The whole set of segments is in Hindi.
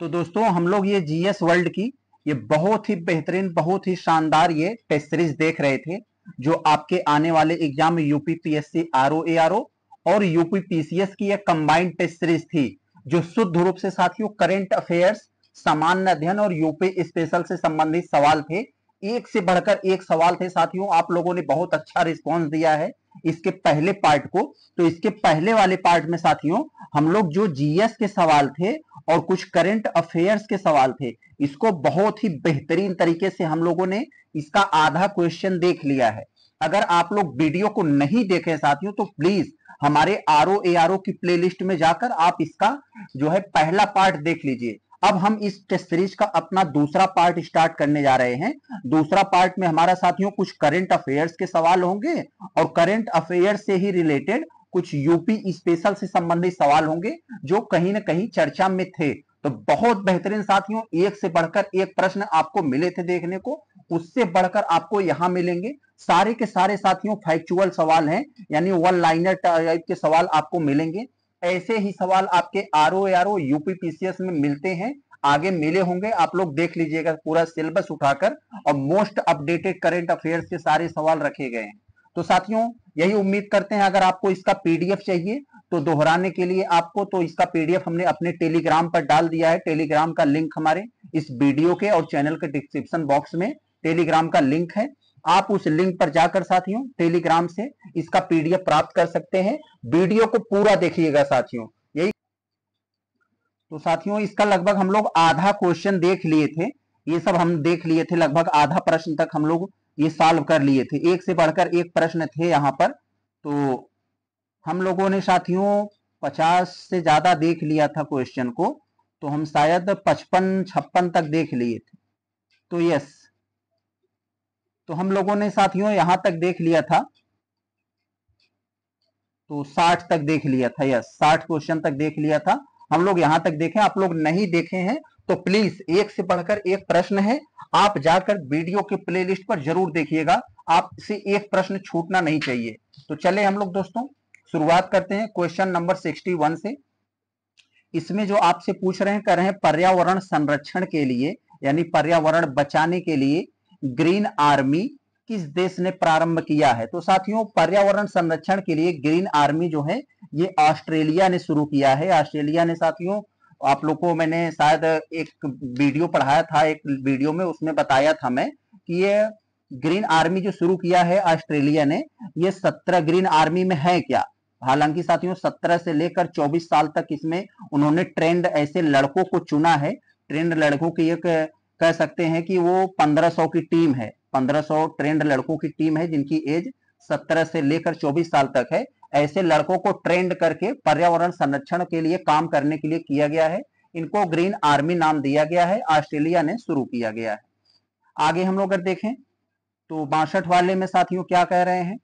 तो दोस्तों हम लोग ये जीएस वर्ल्ड की ये बहुत ही बेहतरीन बहुत ही शानदार ये टेस्ट सीरीज देख रहे थे जो आपके आने वाले एग्जाम में UP PSC R O A R O और यूपी पीसीएस की एक कंबाइंड टेस्ट सीरीज थी जो शुद्ध रूप से साथियों करेंट अफेयर्स सामान्य अध्ययन और यूपी स्पेशल से संबंधित सवाल थे एक से बढ़कर एक सवाल थे साथियों आप लोगों ने बहुत अच्छा रिस्पॉन्स दिया है इसके पहले पार्ट को तो इसके पहले वाले पार्ट में साथियों हम लोग जो जीएस के सवाल थे और कुछ करंट अफेयर्स के सवाल थे इसको बहुत ही बेहतरीन तरीके से हम लोगों ने इसका आधा क्वेश्चन देख लिया है अगर आप लोग वीडियो को नहीं देखे साथियों तो प्लीज हमारे आर ओ ए आर ओ की लिस्ट में जाकर आप इसका जो है पहला पार्ट देख लीजिए अब हम इस टेस्ट सीरीज का अपना दूसरा पार्ट स्टार्ट करने जा रहे हैं दूसरा पार्ट में हमारा साथियों कुछ करंट अफेयर्स के सवाल होंगे और करंट अफेयर्स से ही रिलेटेड कुछ यूपी स्पेशल से संबंधित सवाल होंगे जो कहीं ना कहीं चर्चा में थे तो बहुत बेहतरीन साथियों एक से बढ़कर एक प्रश्न आपको मिले थे देखने को उससे बढ़कर आपको यहां मिलेंगे सारे के सारे साथियों फैक्चुअल सवाल हैं यानी वन लाइनर टाइप के सवाल आपको मिलेंगे ऐसे ही सवाल आपके R O R O UPPCS में मिलते हैं आगे मिले होंगे आप लोग देख लीजिएगा पूरा सिलेबस उठाकर और मोस्ट अपडेटेड करेंट अफेयर्स के सारे सवाल रखे गए हैं तो साथियों यही उम्मीद करते हैं अगर आपको इसका पीडीएफ चाहिए तो दोहराने के लिए आपको तो इसका पीडीएफ हमने अपने टेलीग्राम पर डाल दिया है टेलीग्राम का लिंक हमारे इस वीडियो के और चैनल के डिस्क्रिप्शन बॉक्स में टेलीग्राम का लिंक है आप उस लिंक पर जाकर साथियों टेलीग्राम से इसका पीडीएफ प्राप्त कर सकते हैं वीडियो को पूरा देखिएगा साथियों यही तो साथियों इसका लगभग हम लोग आधा क्वेश्चन देख लिए थे ये सब हम देख लिए थे लगभग आधा प्रश्न तक हम लोग ये सॉल्व कर लिए थे एक से बढ़कर एक प्रश्न थे यहाँ पर तो हम लोगों ने साथियों पचास से ज्यादा देख लिया था क्वेश्चन को तो हम शायद पचपन छप्पन तक देख लिए थे तो यस तो हम लोगों ने साथियों यहां तक देख लिया था तो साठ तक देख लिया था यस साठ क्वेश्चन तक देख लिया था हम लोग यहां तक देखे आप लोग नहीं देखे हैं तो प्लीज एक से बढ़कर एक प्रश्न है आप जाकर वीडियो के प्लेलिस्ट पर जरूर देखिएगा आपसे एक प्रश्न छूटना नहीं चाहिए तो चले हम लोग दोस्तों शुरुआत करते हैं क्वेश्चन नंबर 61 से इसमें जो आपसे पूछ रहे हैं कह रहे हैं पर्यावरण संरक्षण के लिए यानी पर्यावरण बचाने के लिए ग्रीन आर्मी किस देश ने प्रारंभ किया है तो साथियों पर्यावरण संरक्षण के लिए ग्रीन आर्मी जो है ये ऑस्ट्रेलिया ने शुरू किया है ऑस्ट्रेलिया ने साथियों आप लोग को मैंने शायद एक वीडियो पढ़ाया था एक वीडियो में उसमें बताया था मैं कि ये ग्रीन आर्मी जो शुरू किया है ऑस्ट्रेलिया ने ये सत्रह ग्रीन आर्मी में है क्या हालांकि साथियों सत्रह से लेकर चौबीस साल तक इसमें उन्होंने ट्रेंड ऐसे लड़कों को चुना है ट्रेंड लड़कों की एक कह सकते हैं कि वो पंद्रह सौ की टीम है पंद्रह सौ ट्रेंड लड़कों की टीम है जिनकी एज सत्रह से लेकर चौबीस साल तक है ऐसे लड़कों को ट्रेंड करके पर्यावरण संरक्षण के लिए काम करने के लिए किया गया है इनको ग्रीन आर्मी नाम दिया गया है ऑस्ट्रेलिया ने शुरू किया गया है आगे हम लोग अगर देखें तो बासठ वाले में साथियों क्या कह रहे हैं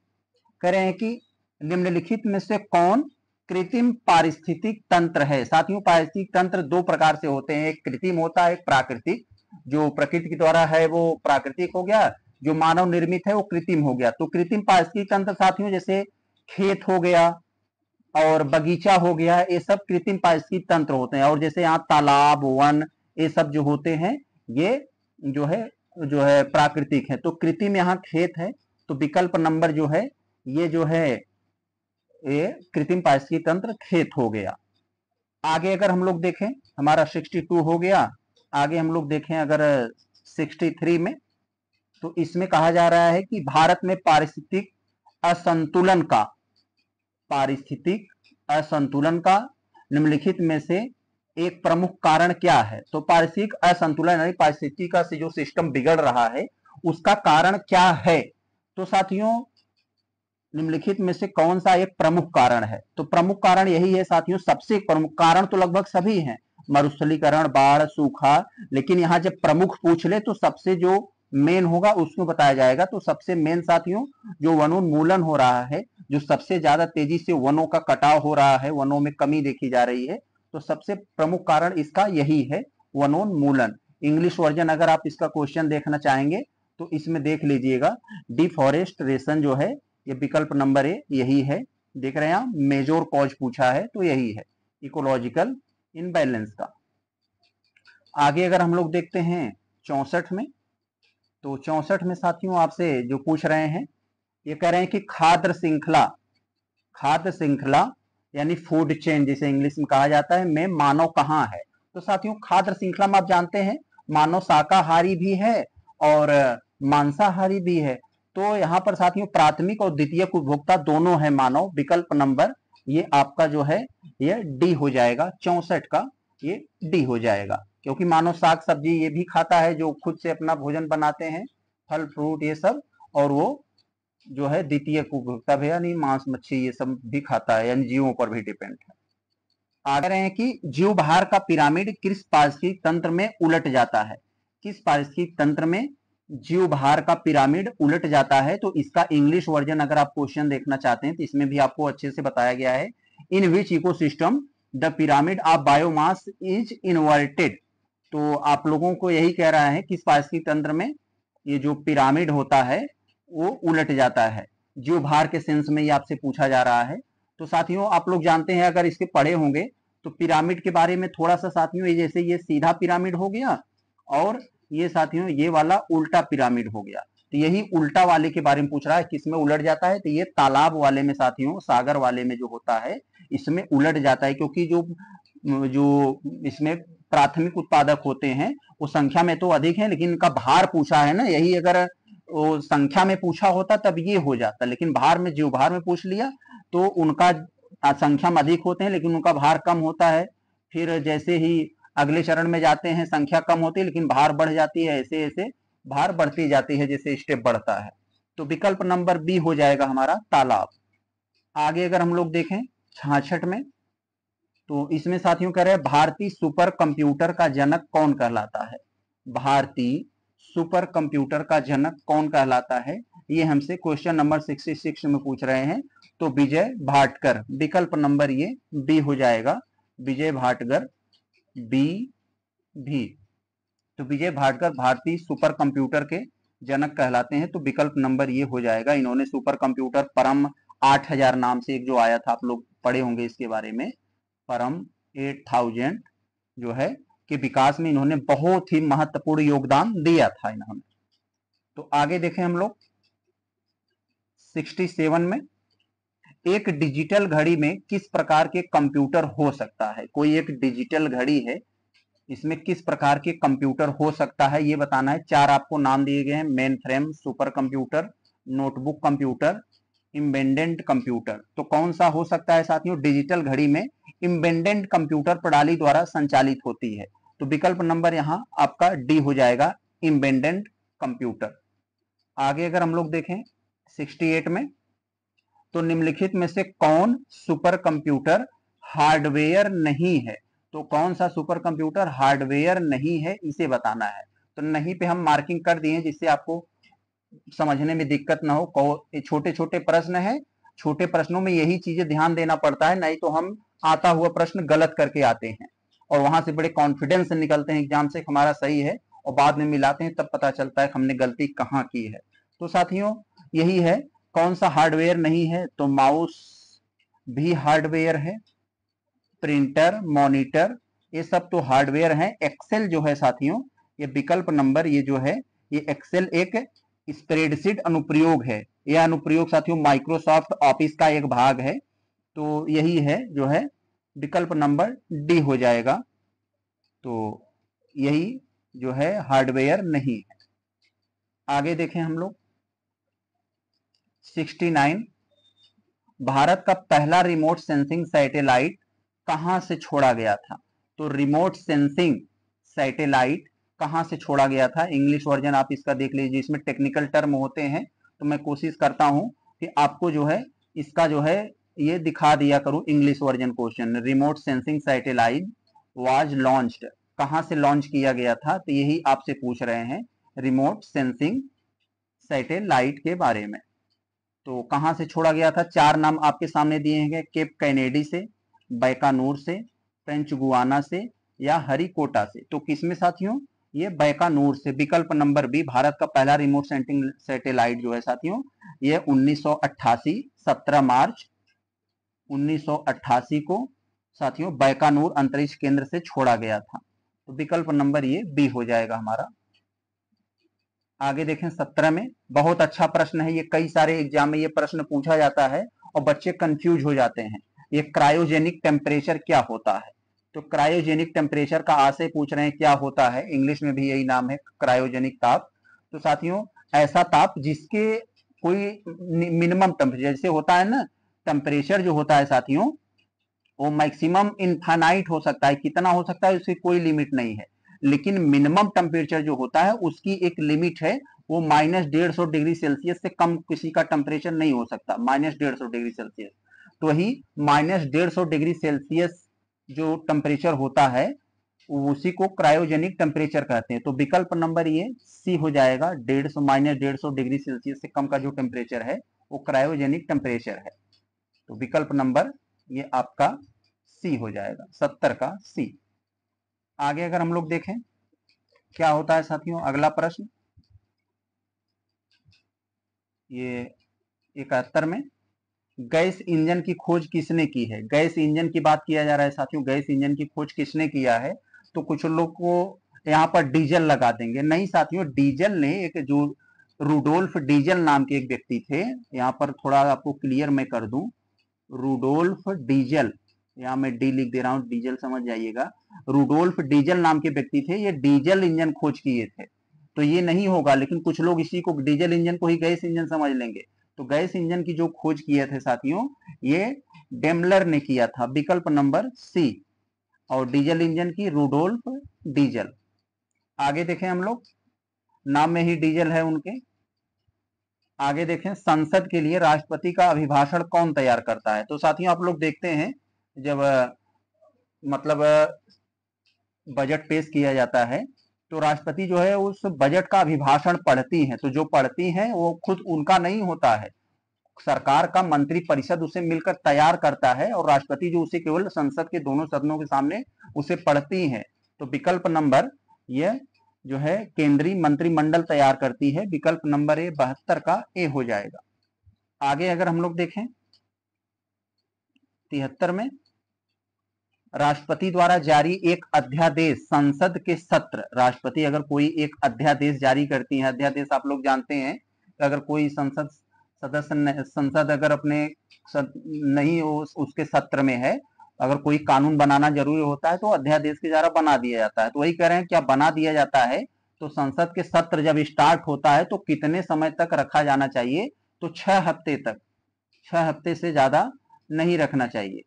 कह रहे हैं कि निम्नलिखित में से कौन कृत्रिम पारिस्थितिक तंत्र है साथियों पारिस्थितिक तंत्र दो प्रकार से होते हैं एक कृत्रिम होता है एक प्राकृतिक जो प्रकृति के द्वारा है वो प्राकृतिक हो गया जो मानव निर्मित है वो कृत्रिम हो गया तो कृत्रिम पारिस्थितिक तंत्र साथियों जैसे खेत हो गया और बगीचा हो गया ये सब कृत्रिम पारिस्थितिक तंत्र होते हैं और जैसे यहाँ तालाब वन ये सब जो होते हैं ये जो है जो है प्राकृतिक है तो कृत्रिम यहाँ खेत है तो विकल्प नंबर जो है ये जो है ये कृत्रिम पारिस्थितिक तंत्र खेत हो गया आगे अगर हम लोग देखें हमारा 62 हो गया आगे हम लोग देखें अगर 63 में तो इसमें कहा जा रहा है कि भारत में पारिस्थितिक असंतुलन का पारिस्थितिक असंतुलन का निम्नलिखित में से एक प्रमुख कारण क्या है तो पारिस्थितिक असंतुलन यानी पारिस्थितिकी का से जो सिस्टम बिगड़ रहा है उसका कारण क्या है तो साथियों निम्नलिखित में से कौन सा एक प्रमुख कारण है तो प्रमुख कारण यही है साथियों सबसे प्रमुख कारण तो लगभग सभी हैं मरुस्थलीकरण बाढ़ सूखा लेकिन यहाँ जब प्रमुख पूछ ले तो सबसे जो मेन होगा उसको बताया जाएगा तो सबसे मेन साथियों जो वनोन्मूलन हो रहा है जो सबसे ज्यादा तेजी से वनों का कटाव हो रहा है वनों में कमी देखी जा रही है तो सबसे प्रमुख कारण इसका यही है वनोन्मूलन इंग्लिश वर्जन अगर आप इसका क्वेश्चन देखना चाहेंगे तो इसमें देख लीजिएगा डिफॉरेस्टरेशन जो है ये विकल्प नंबर ए यही है देख रहे हैं आप मेजोर कॉज पूछा है तो यही है इकोलॉजिकल इनबैलेंस का आगे अगर हम लोग देखते हैं चौसठ में तो चौसठ में साथियों आपसे जो पूछ रहे हैं ये कह रहे हैं कि खाद्य श्रृंखला खाद्य श्रृंखला यानी फूड चेन जिसे इंग्लिश में कहा जाता है में मानव कहाँ है तो साथियों खाद्य श्रृंखला में आप जानते हैं मानव शाकाहारी भी है और मांसाहारी भी है तो यहाँ पर साथियों प्राथमिक और द्वितीय उपभोक्ता दोनों है मानव विकल्प नंबर ये आपका जो है ये डी हो जाएगा चौसठ का ये डी हो जाएगा क्योंकि मानव साग सब्जी ये भी खाता है जो खुद से अपना भोजन बनाते हैं फल फ्रूट ये सब और वो जो है द्वितीय उपभोक्ता भी यानी मांस मच्छी ये सब भी खाता है यानी जीवों पर भी डिपेंड है आ रहे हैं कि जीव भार का पिरामिड किस पारिस्थितिक तंत्र में उलट जाता है किस पारिस्थितिक तंत्र में जीव भार का पिरामिड उलट जाता है तो इसका इंग्लिश वर्जन अगर आप क्वेश्चन देखना चाहते हैं तो इसमें भी आपको अच्छे से बताया गया है in which ecosystem the pyramid of biomass is inverted तो आप लोगों को यही कह रहा है कि पारसी तंत्र में ये जो पिरामिड होता है वो उलट जाता है जीव भार के सेंस में ये आपसे पूछा जा रहा है तो साथियों आप लोग जानते हैं अगर इसके पढ़े होंगे तो पिरामिड के बारे में थोड़ा सा साथियों ये जैसे ये सीधा पिरामिड हो गया और ये साथियों ये वाला उल्टा पिरामिड हो गया तो यही उल्टा वाले के बारे में पूछ रहा है किसमें उलट जाता है तो ये तालाब वाले में साथियों सागर वाले में जो होता है इसमें उलट जाता है क्योंकि जो जो इसमें प्राथमिक उत्पादक होते हैं वो संख्या में तो अधिक है लेकिन इनका भार पूछा है ना यही अगर वो संख्या में पूछा होता तब ये हो जाता लेकिन भार में जीव भार में पूछ लिया तो उनका संख्या में अधिक होते हैं लेकिन उनका भार कम होता है फिर जैसे ही अगले चरण में जाते हैं संख्या कम होती है लेकिन भार बढ़ जाती है ऐसे ऐसे भार बढ़ती जाती है जैसे स्टेप बढ़ता है तो विकल्प नंबर बी हो जाएगा हमारा तालाब आगे अगर हम लोग देखें छाछठ में तो इसमें साथियों कह रहे हैं भारतीय सुपर कंप्यूटर का जनक कौन कहलाता है भारतीय सुपर कंप्यूटर का जनक कौन कहलाता है ये हमसे क्वेश्चन नंबर सिक्स में पूछ रहे हैं तो विजय भाटकर विकल्प नंबर ये बी हो जाएगा विजय भाटकर बी भी तो विजय भाटकर भारतीय सुपर कंप्यूटर के जनक कहलाते हैं तो विकल्प नंबर ये हो जाएगा इन्होंने सुपर कंप्यूटर परम 8000 नाम से एक जो आया था आप लोग पढ़े होंगे इसके बारे में परम एट थाउजेंड जो है के विकास में इन्होंने बहुत ही महत्वपूर्ण योगदान दिया था इन्होंने तो आगे देखें हम लोग 67 में एक डिजिटल घड़ी में किस प्रकार के कंप्यूटर हो सकता है कोई एक डिजिटल घड़ी है इसमें किस प्रकार के कंप्यूटर हो सकता है ये बताना है चार आपको नाम दिए गए हैं mainframe supercomputer notebook computer embedded computer तो कौन सा हो सकता है साथियों डिजिटल घड़ी में इम्बेंडेंट कंप्यूटर प्रणाली द्वारा संचालित होती है तो विकल्प नंबर यहां आपका डी हो जाएगा इम्बेंडेंट कंप्यूटर आगे अगर हम लोग देखें 68 में तो निम्नलिखित में से कौन सुपर कंप्यूटर हार्डवेयर नहीं है तो कौन सा सुपर कंप्यूटर हार्डवेयर नहीं है इसे बताना है तो नहीं पे हम मार्किंग कर दिए जिससे आपको समझने में दिक्कत ना हो छोटे छोटे प्रश्न है छोटे प्रश्नों में यही चीजें ध्यान देना पड़ता है नहीं तो हम आता हुआ प्रश्न गलत करके आते हैं और वहां से बड़े कॉन्फिडेंस निकलते हैं एग्जाम से हमारा सही है और बाद में मिलाते हैं तब पता चलता है हमने गलती कहाँ की है तो साथियों यही है कौन सा हार्डवेयर नहीं है तो माउस भी हार्डवेयर है प्रिंटर मॉनिटर ये सब तो हार्डवेयर है एक्सेल जो है साथियों ये विकल्प नंबर ये जो है ये एक्सेल एक स्प्रेडशीट अनुप्रयोग है यह अनुप्रयोग साथियों माइक्रोसॉफ्ट ऑफिस का एक भाग है तो यही है जो है विकल्प नंबर डी हो जाएगा तो यही जो है हार्डवेयर नहीं है आगे देखें हम लोग 69 भारत का पहला रिमोट सेंसिंग सैटेलाइट कहां से छोड़ा गया था तो रिमोट सेंसिंग सैटेलाइट कहाँ से छोड़ा गया था इंग्लिश वर्जन आप इसका देख लीजिए इसमें टेक्निकल टर्म होते हैं तो मैं कोशिश करता हूँ कि आपको जो है इसका जो है ये दिखा दिया करूँ English version question remote sensing satellite was launched कहाँ से लॉन्च किया गया था तो यही आपसे पूछ रहे हैं रिमोट सेंसिंग सैटेलाइट के बारे में तो कहाँ से छोड़ा गया था चार नाम आपके सामने दिए हैं केप कैनेडी से बैकानूर से फ्रेंच गुआना से या हरिकोटा से तो किसमें साथियों ये बैकानूर से विकल्प नंबर बी भारत का पहला रिमोट सेंटिंग सैटेलाइट जो है साथियों ये 1988 17 मार्च 1988 को साथियों बैकानूर अंतरिक्ष केंद्र से छोड़ा गया था तो विकल्प नंबर ये बी हो जाएगा हमारा आगे देखें सत्रह में बहुत अच्छा प्रश्न है ये कई सारे एग्जाम में ये प्रश्न पूछा जाता है और बच्चे कंफ्यूज हो जाते हैं ये क्रायोजेनिक टेम्परेचर क्या होता है तो क्रायोजेनिक टेम्परेचर का आशय पूछ रहे हैं क्या होता है इंग्लिश में भी यही नाम है क्रायोजेनिक ताप तो साथियों ऐसा ताप जिसके कोई मिनिमम टेम्परेचर जैसे होता है ना टेम्परेचर जो होता है साथियों वो मैक्सिमम इनफाइनाइट हो सकता है कितना हो सकता है उसकी कोई लिमिट नहीं है लेकिन मिनिमम टेम्परेचर जो होता है उसकी एक लिमिट है वो माइनस डेढ़ सौ डिग्री सेल्सियस से कम किसी का टेम्परेचर नहीं हो सकता माइनस डेढ़ सौ डिग्री सेल्सियस तो ही माइनस डेढ़ सौ डिग्री सेल्सियस जो टेम्परेचर होता है उसी को क्रायोजेनिक टेम्परेचर कहते हैं तो विकल्प नंबर ये सी हो जाएगा डेढ़ सौ माइनस डेढ़ सौ डिग्री सेल्सियस से कम का जो टेम्परेचर है वो क्रायोजेनिक टेम्परेचर है तो विकल्प नंबर ये आपका सी हो जाएगा सत्तर का सी आगे अगर हम लोग देखें क्या होता है साथियों अगला प्रश्न ये इकहत्तर में गैस इंजन की खोज किसने की है गैस इंजन की बात किया जा रहा है साथियों गैस इंजन की खोज किसने किया है तो कुछ लोग को यहाँ पर डीजल लगा देंगे नहीं साथियों डीजल ने एक जो रूडोल्फ डीजल नाम के एक व्यक्ति थे यहाँ पर थोड़ा आपको क्लियर मैं कर दू रूडोल्फ डीजल यहाँ मैं डी लिख दे रहा हूँ डीजल समझ जाइएगा रूडोल्फ डीजल नाम के व्यक्ति थे ये डीजल इंजन खोज किए थे तो ये नहीं होगा लेकिन कुछ लोग इसी को डीजल इंजन को ही गैस इंजन समझ लेंगे तो गैस इंजन की जो खोज किए थे साथियों ये डेमलर ने किया था विकल्प नंबर सी और डीजल इंजन की रूडोल्फ डीजल आगे देखें हम लोग नाम में ही डीजल है उनके आगे देखें संसद के लिए राष्ट्रपति का अभिभाषण कौन तैयार करता है तो साथियों आप लोग देखते हैं जब मतलब बजट पेश किया जाता है तो राष्ट्रपति जो है उस बजट का अभिभाषण पढ़ती हैं तो जो पढ़ती हैं वो खुद उनका नहीं होता है सरकार का मंत्री परिषद उसे मिलकर तैयार करता है और राष्ट्रपति जो उसे केवल संसद के दोनों सदनों के सामने उसे पढ़ती हैं तो विकल्प नंबर यह जो है केंद्रीय मंत्रिमंडल तैयार करती है विकल्प नंबर ए बहत्तर का ए हो जाएगा आगे अगर हम लोग देखें तिहत्तर में राष्ट्रपति द्वारा जारी एक अध्यादेश संसद के सत्र राष्ट्रपति अगर कोई एक अध्यादेश जारी करती है अध्यादेश आप लोग जानते हैं तो अगर कोई संसद सदस्य संसद अगर अपने सद, नहीं हो उसके सत्र में है अगर कोई कानून बनाना जरूरी होता है तो अध्यादेश के द्वारा बना दिया जाता है तो वही कह रहे हैं क्या बना दिया जाता है तो संसद के सत्र जब स्टार्ट होता है तो कितने समय तक रखा जाना चाहिए तो छह हफ्ते तक छह हफ्ते से ज्यादा नहीं रखना चाहिए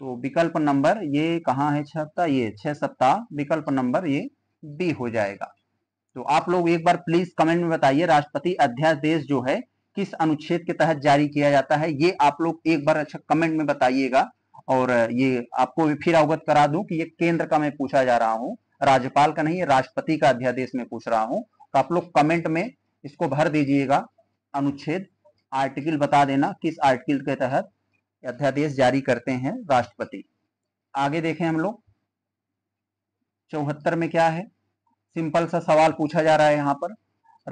तो विकल्प नंबर ये कहाँ है छह सप्ताह ये छह सप्ताह विकल्प नंबर ये बी हो जाएगा तो आप लोग एक बार प्लीज कमेंट में बताइए राष्ट्रपति अध्यादेश जो है किस अनुच्छेद के तहत जारी किया जाता है ये आप लोग एक बार अच्छा कमेंट में बताइएगा और ये आपको फिर अवगत करा दूं कि ये केंद्र का मैं पूछा जा रहा हूँ राज्यपाल का नहीं राष्ट्रपति का अध्यादेश में पूछ रहा हूँ तो आप लोग कमेंट में इसको भर दीजिएगा अनुच्छेद आर्टिकल बता देना किस आर्टिकल के तहत अध्यादेश जारी करते हैं राष्ट्रपति आगे देखें हम लोग चौहत्तर में क्या है सिंपल सा सवाल पूछा जा रहा है यहां पर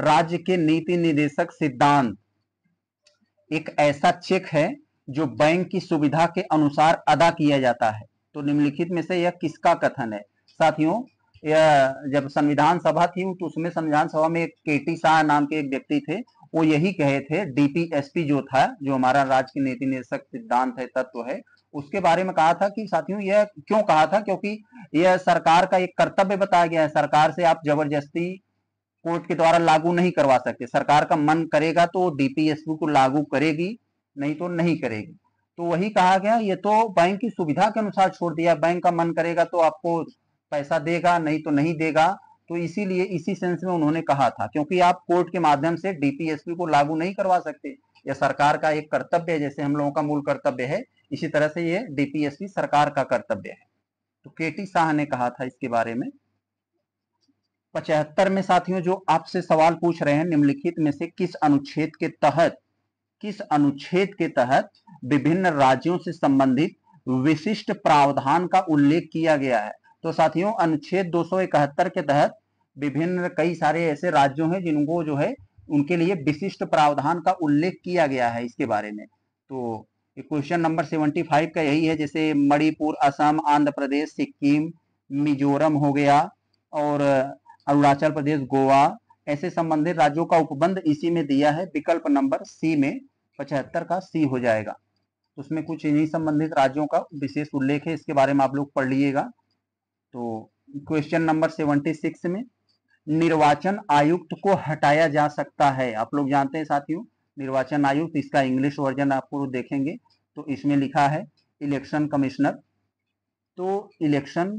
राज्य के नीति निदेशक सिद्धांत एक ऐसा चेक है जो बैंक की सुविधा के अनुसार अदा किया जाता है तो निम्नलिखित में से यह किसका कथन है साथियों यह जब संविधान सभा थी तो उसमें संविधान सभा में एक केटी शाह नाम के एक व्यक्ति थे वो यही कहे थे डीपीएसपी जो था जो हमारा राज्य के नीति निर्देशक सिद्धांत है तत्व है उसके बारे में कहा था कि साथियों यह क्यों कहा था क्योंकि यह सरकार का एक कर्तव्य बताया गया है सरकार से आप जबरदस्ती कोर्ट के द्वारा लागू नहीं करवा सकते सरकार का मन करेगा तो डीपीएसपी को लागू करेगी नहीं तो नहीं करेगी तो वही कहा गया ये तो बैंक की सुविधा के अनुसार छोड़ दिया बैंक का मन करेगा तो आपको पैसा देगा नहीं तो नहीं देगा तो इसीलिए इसी सेंस में उन्होंने कहा था क्योंकि आप कोर्ट के माध्यम से डीपीएसपी को लागू नहीं करवा सकते यह सरकार का एक कर्तव्य है जैसे हम लोगों का मूल कर्तव्य है इसी तरह से यह डीपीएसपी सरकार का कर्तव्य है तो केटी शाह ने कहा था इसके बारे में पचहत्तर में साथियों जो आपसे सवाल पूछ रहे हैं निम्नलिखित में से किस अनुच्छेद के तहत किस अनुच्छेद के तहत विभिन्न राज्यों से संबंधित विशिष्ट प्रावधान का उल्लेख किया गया है तो साथियों अनुच्छेद दो के तहत विभिन्न कई सारे ऐसे राज्यों हैं जिनको जो है उनके लिए विशिष्ट प्रावधान का उल्लेख किया गया है इसके बारे में तो क्वेश्चन नंबर सेवेंटी फाइव का यही है जैसे मणिपुर असम आंध्र प्रदेश सिक्किम मिजोरम हो गया और अरुणाचल प्रदेश गोवा ऐसे संबंधित राज्यों का उपबंध इसी में दिया है विकल्प नंबर सी में पचहत्तर का सी हो जाएगा उसमें कुछ इन्हीं संबंधित राज्यों का विशेष उल्लेख है इसके बारे में आप लोग पढ़ लीजिएगा तो क्वेश्चन नंबर सेवेंटी सिक्स में निर्वाचन आयुक्त को हटाया जा सकता है आप लोग जानते हैं साथियों निर्वाचन आयुक्त इसका इंग्लिश वर्जन आपको देखेंगे तो इसमें लिखा है इलेक्शन कमिश्नर तो election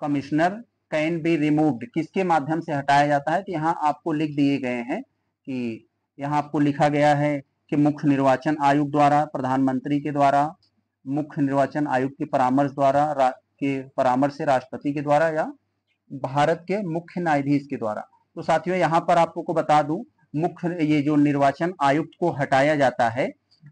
commissioner can be removed किसके माध्यम से हटाया जाता है तो यहाँ आपको लिख दिए गए हैं कि यहाँ आपको लिखा गया है कि मुख्य निर्वाचन आयुक्त द्वारा प्रधानमंत्री के द्वारा मुख्य निर्वाचन आयुक्त के परामर्श द्वारा के परामर्श से राष्ट्रपति के द्वारा या भारत के मुख्य न्यायाधीश के द्वारा तो साथियों यहाँ पर आपको बता दू मुख्य ये जो निर्वाचन आयुक्त को हटाया जाता है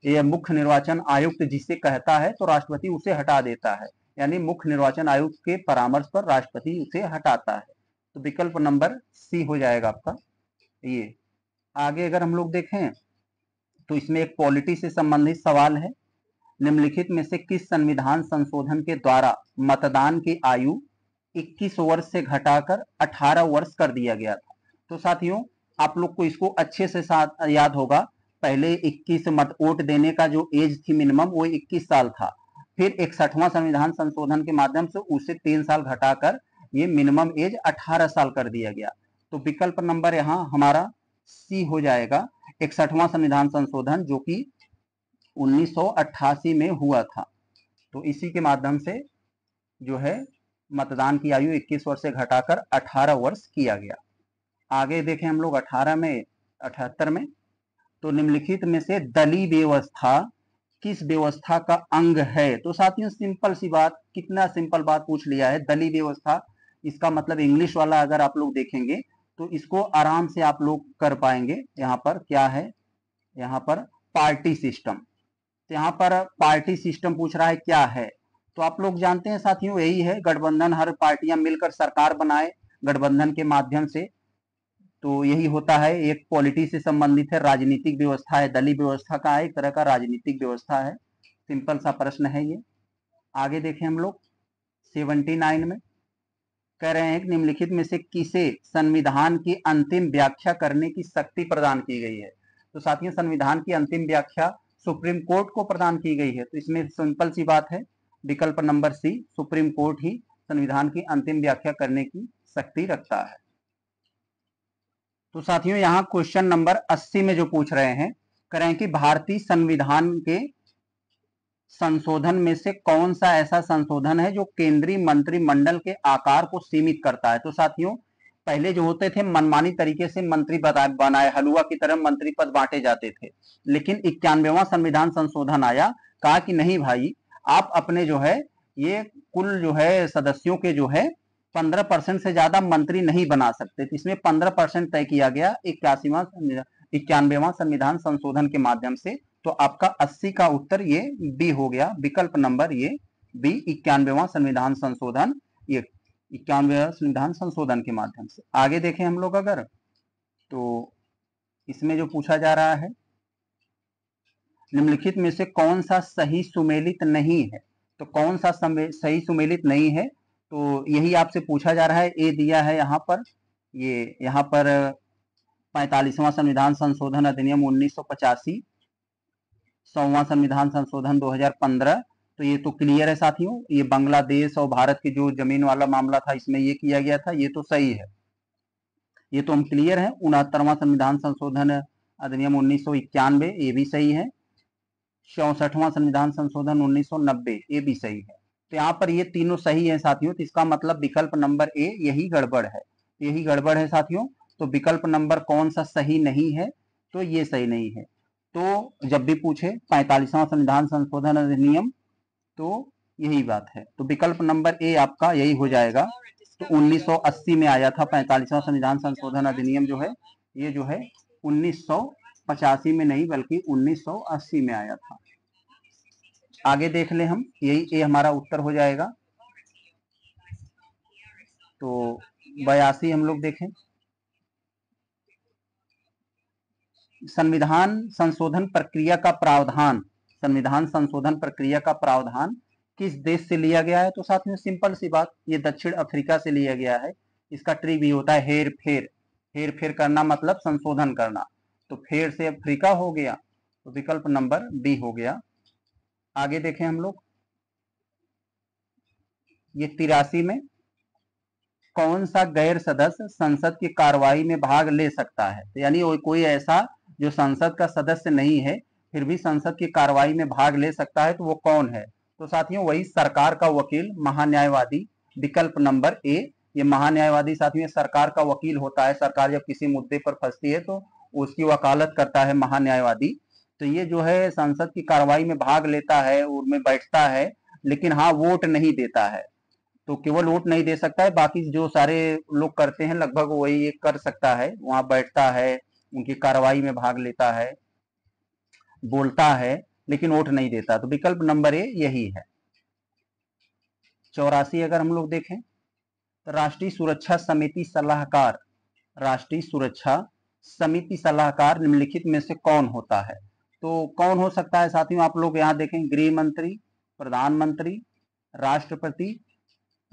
ये मुख्य निर्वाचन आयुक्त जिसे कहता है तो राष्ट्रपति उसे हटा देता है यानी मुख्य निर्वाचन आयुक्त के परामर्श पर राष्ट्रपति उसे हटाता है तो विकल्प नंबर सी हो जाएगा आपका ये आगे अगर हम लोग देखें तो इसमें एक पॉलिटी से संबंधित सवाल है निम्नलिखित में से किस संविधान संशोधन के द्वारा मतदान की आयु 21 वर्ष से घटाकर 18 वर्ष कर दिया गया था तो साथियों आप लोग को इसको अच्छे से साथ याद होगा पहले 21 मत वोट देने का जो एज थी मिनिमम वो 21 साल था फिर इकसठवा संविधान संशोधन के माध्यम से उसे तीन साल घटाकर ये मिनिमम एज 18 साल कर दिया गया तो विकल्प नंबर यहाँ हमारा सी हो जाएगा इकसठवां संविधान संशोधन जो कि 1988 में हुआ था तो इसी के माध्यम से जो है मतदान की आयु 21 वर्ष से घटाकर 18 वर्ष किया गया आगे देखें हम लोग 18 में अठहत्तर में तो निम्नलिखित में से दली व्यवस्था किस व्यवस्था का अंग है तो साथियों सिंपल सी बात कितना सिंपल बात पूछ लिया है दली व्यवस्था इसका मतलब इंग्लिश वाला अगर आप लोग देखेंगे तो इसको आराम से आप लोग कर पाएंगे यहाँ पर क्या है यहाँ पर पार्टी सिस्टम तो यहाँ पर पार्टी सिस्टम पूछ रहा है क्या है तो आप लोग जानते हैं साथियों यही है गठबंधन हर पार्टियां मिलकर सरकार बनाए गठबंधन के माध्यम से तो यही होता है एक पॉलिटी से संबंधित है राजनीतिक व्यवस्था है दलित व्यवस्था का है एक तरह का राजनीतिक व्यवस्था है सिंपल सा प्रश्न है ये आगे देखें हम लोग सेवनटी नाइन में कह रहे हैं कि निम्नलिखित में से किसे संविधान की अंतिम व्याख्या करने की शक्ति प्रदान की गई है तो साथियों संविधान की अंतिम व्याख्या सुप्रीम कोर्ट को प्रदान की गई है तो इसमें सिंपल सी बात है विकल्प नंबर सी सुप्रीम कोर्ट ही संविधान की अंतिम व्याख्या करने की शक्ति रखता है तो साथियों यहाँ क्वेश्चन नंबर 80 में जो पूछ रहे हैं करें कि भारतीय संविधान के संशोधन में से कौन सा ऐसा संशोधन है जो केंद्रीय मंत्रिमंडल के आकार को सीमित करता है तो साथियों पहले जो होते थे मनमानी तरीके से मंत्री बनाए हलुआ की तरह मंत्री पद बांटे जाते थे लेकिन इक्यानवेवा संविधान संशोधन आया कहा कि नहीं भाई आप अपने जो है ये कुल जो है सदस्यों के जो है पंद्रह परसेंट से ज्यादा मंत्री नहीं बना सकते तो इसमें पंद्रह परसेंट तय किया गया इक्यासीवा इक्यानवेवा संविधान संशोधन के माध्यम से तो आपका अस्सी का उत्तर ये बी हो गया विकल्प नंबर ये बी इक्यानवेवा संविधान संशोधन ये इक्यानवे संविधान संशोधन के माध्यम से आगे देखें हम लोग अगर तो इसमें जो पूछा जा रहा है निम्नलिखित में से कौन सा सही सुमेलित नहीं है तो कौन सा सही सुमेलित नहीं है तो यही आपसे पूछा जा रहा है ए दिया है यहाँ पर ये यहाँ पर पैतालीसवां संविधान संशोधन अधिनियम उन्नीस सौ पचासी सौवा संविधान संशोधन दो तो ये तो क्लियर है साथियों ये बांग्लादेश और भारत के जो जमीन वाला मामला था इसमें ये किया गया था ये तो सही है ये तो हम क्लियर है उनहत्तरवा संविधान संशोधन अधिनियम उन्नीस ये भी सही है चौसठवां संविधान संशोधन 1990 ये भी सही है तो यहाँ पर ये तीनों सही है साथियों तो इसका मतलब विकल्प नंबर ए यही गड़बड़ है यही गड़बड़ है साथियों तो विकल्प नंबर कौन सा सही नहीं है तो ये सही नहीं है तो जब भी पूछे पैंतालीसवां संविधान संशोधन अधिनियम तो यही बात है तो विकल्प नंबर ए आपका यही हो जाएगा तो 1980 में आया था पैंतालीसवा संविधान संशोधन अधिनियम जो है ये जो है उन्नीस में नहीं बल्कि उन्नीस में आया था आगे देख ले हम यही ए हमारा उत्तर हो जाएगा तो बयासी हम लोग देखें संविधान संशोधन प्रक्रिया का प्रावधान संविधान संशोधन प्रक्रिया का प्रावधान किस देश से लिया गया है तो साथ में सिंपल सी बात ये दक्षिण अफ्रीका से लिया गया है इसका ट्री भी होता है हेर फेर हेर फेर करना मतलब संशोधन करना तो फेर से अफ्रीका हो गया तो विकल्प नंबर बी हो गया आगे देखें हम लोग ये तिरासी में कौन सा गैर सदस्य संसद की कार्रवाई में भाग ले सकता है तो यानी कोई ऐसा जो संसद का सदस्य नहीं है फिर भी संसद की कार्रवाई में भाग ले सकता है तो वो कौन है तो साथियों वही सरकार का वकील महान्यायवादी विकल्प नंबर ए ये महान्यायवादी साथियों सरकार का वकील होता है सरकार जब किसी मुद्दे पर फंसती है तो उसकी वकालत करता है महान्यायवादी तो ये जो है संसद की कार्रवाई में भाग लेता है उनमें बैठता है लेकिन हाँ वोट नहीं देता है तो केवल वोट नहीं दे सकता है बाकी जो सारे लोग करते हैं लगभग वही ये कर सकता है वहां बैठता है उनकी कार्रवाई में भाग लेता है बोलता है लेकिन वोट नहीं देता तो विकल्प नंबर ए यही है चौरासी अगर हम लोग देखें तो राष्ट्रीय सुरक्षा समिति सलाहकार राष्ट्रीय सुरक्षा समिति सलाहकार निम्नलिखित में से कौन होता है तो कौन हो सकता है साथियों आप लोग यहाँ देखें गृह मंत्री प्रधानमंत्री राष्ट्रपति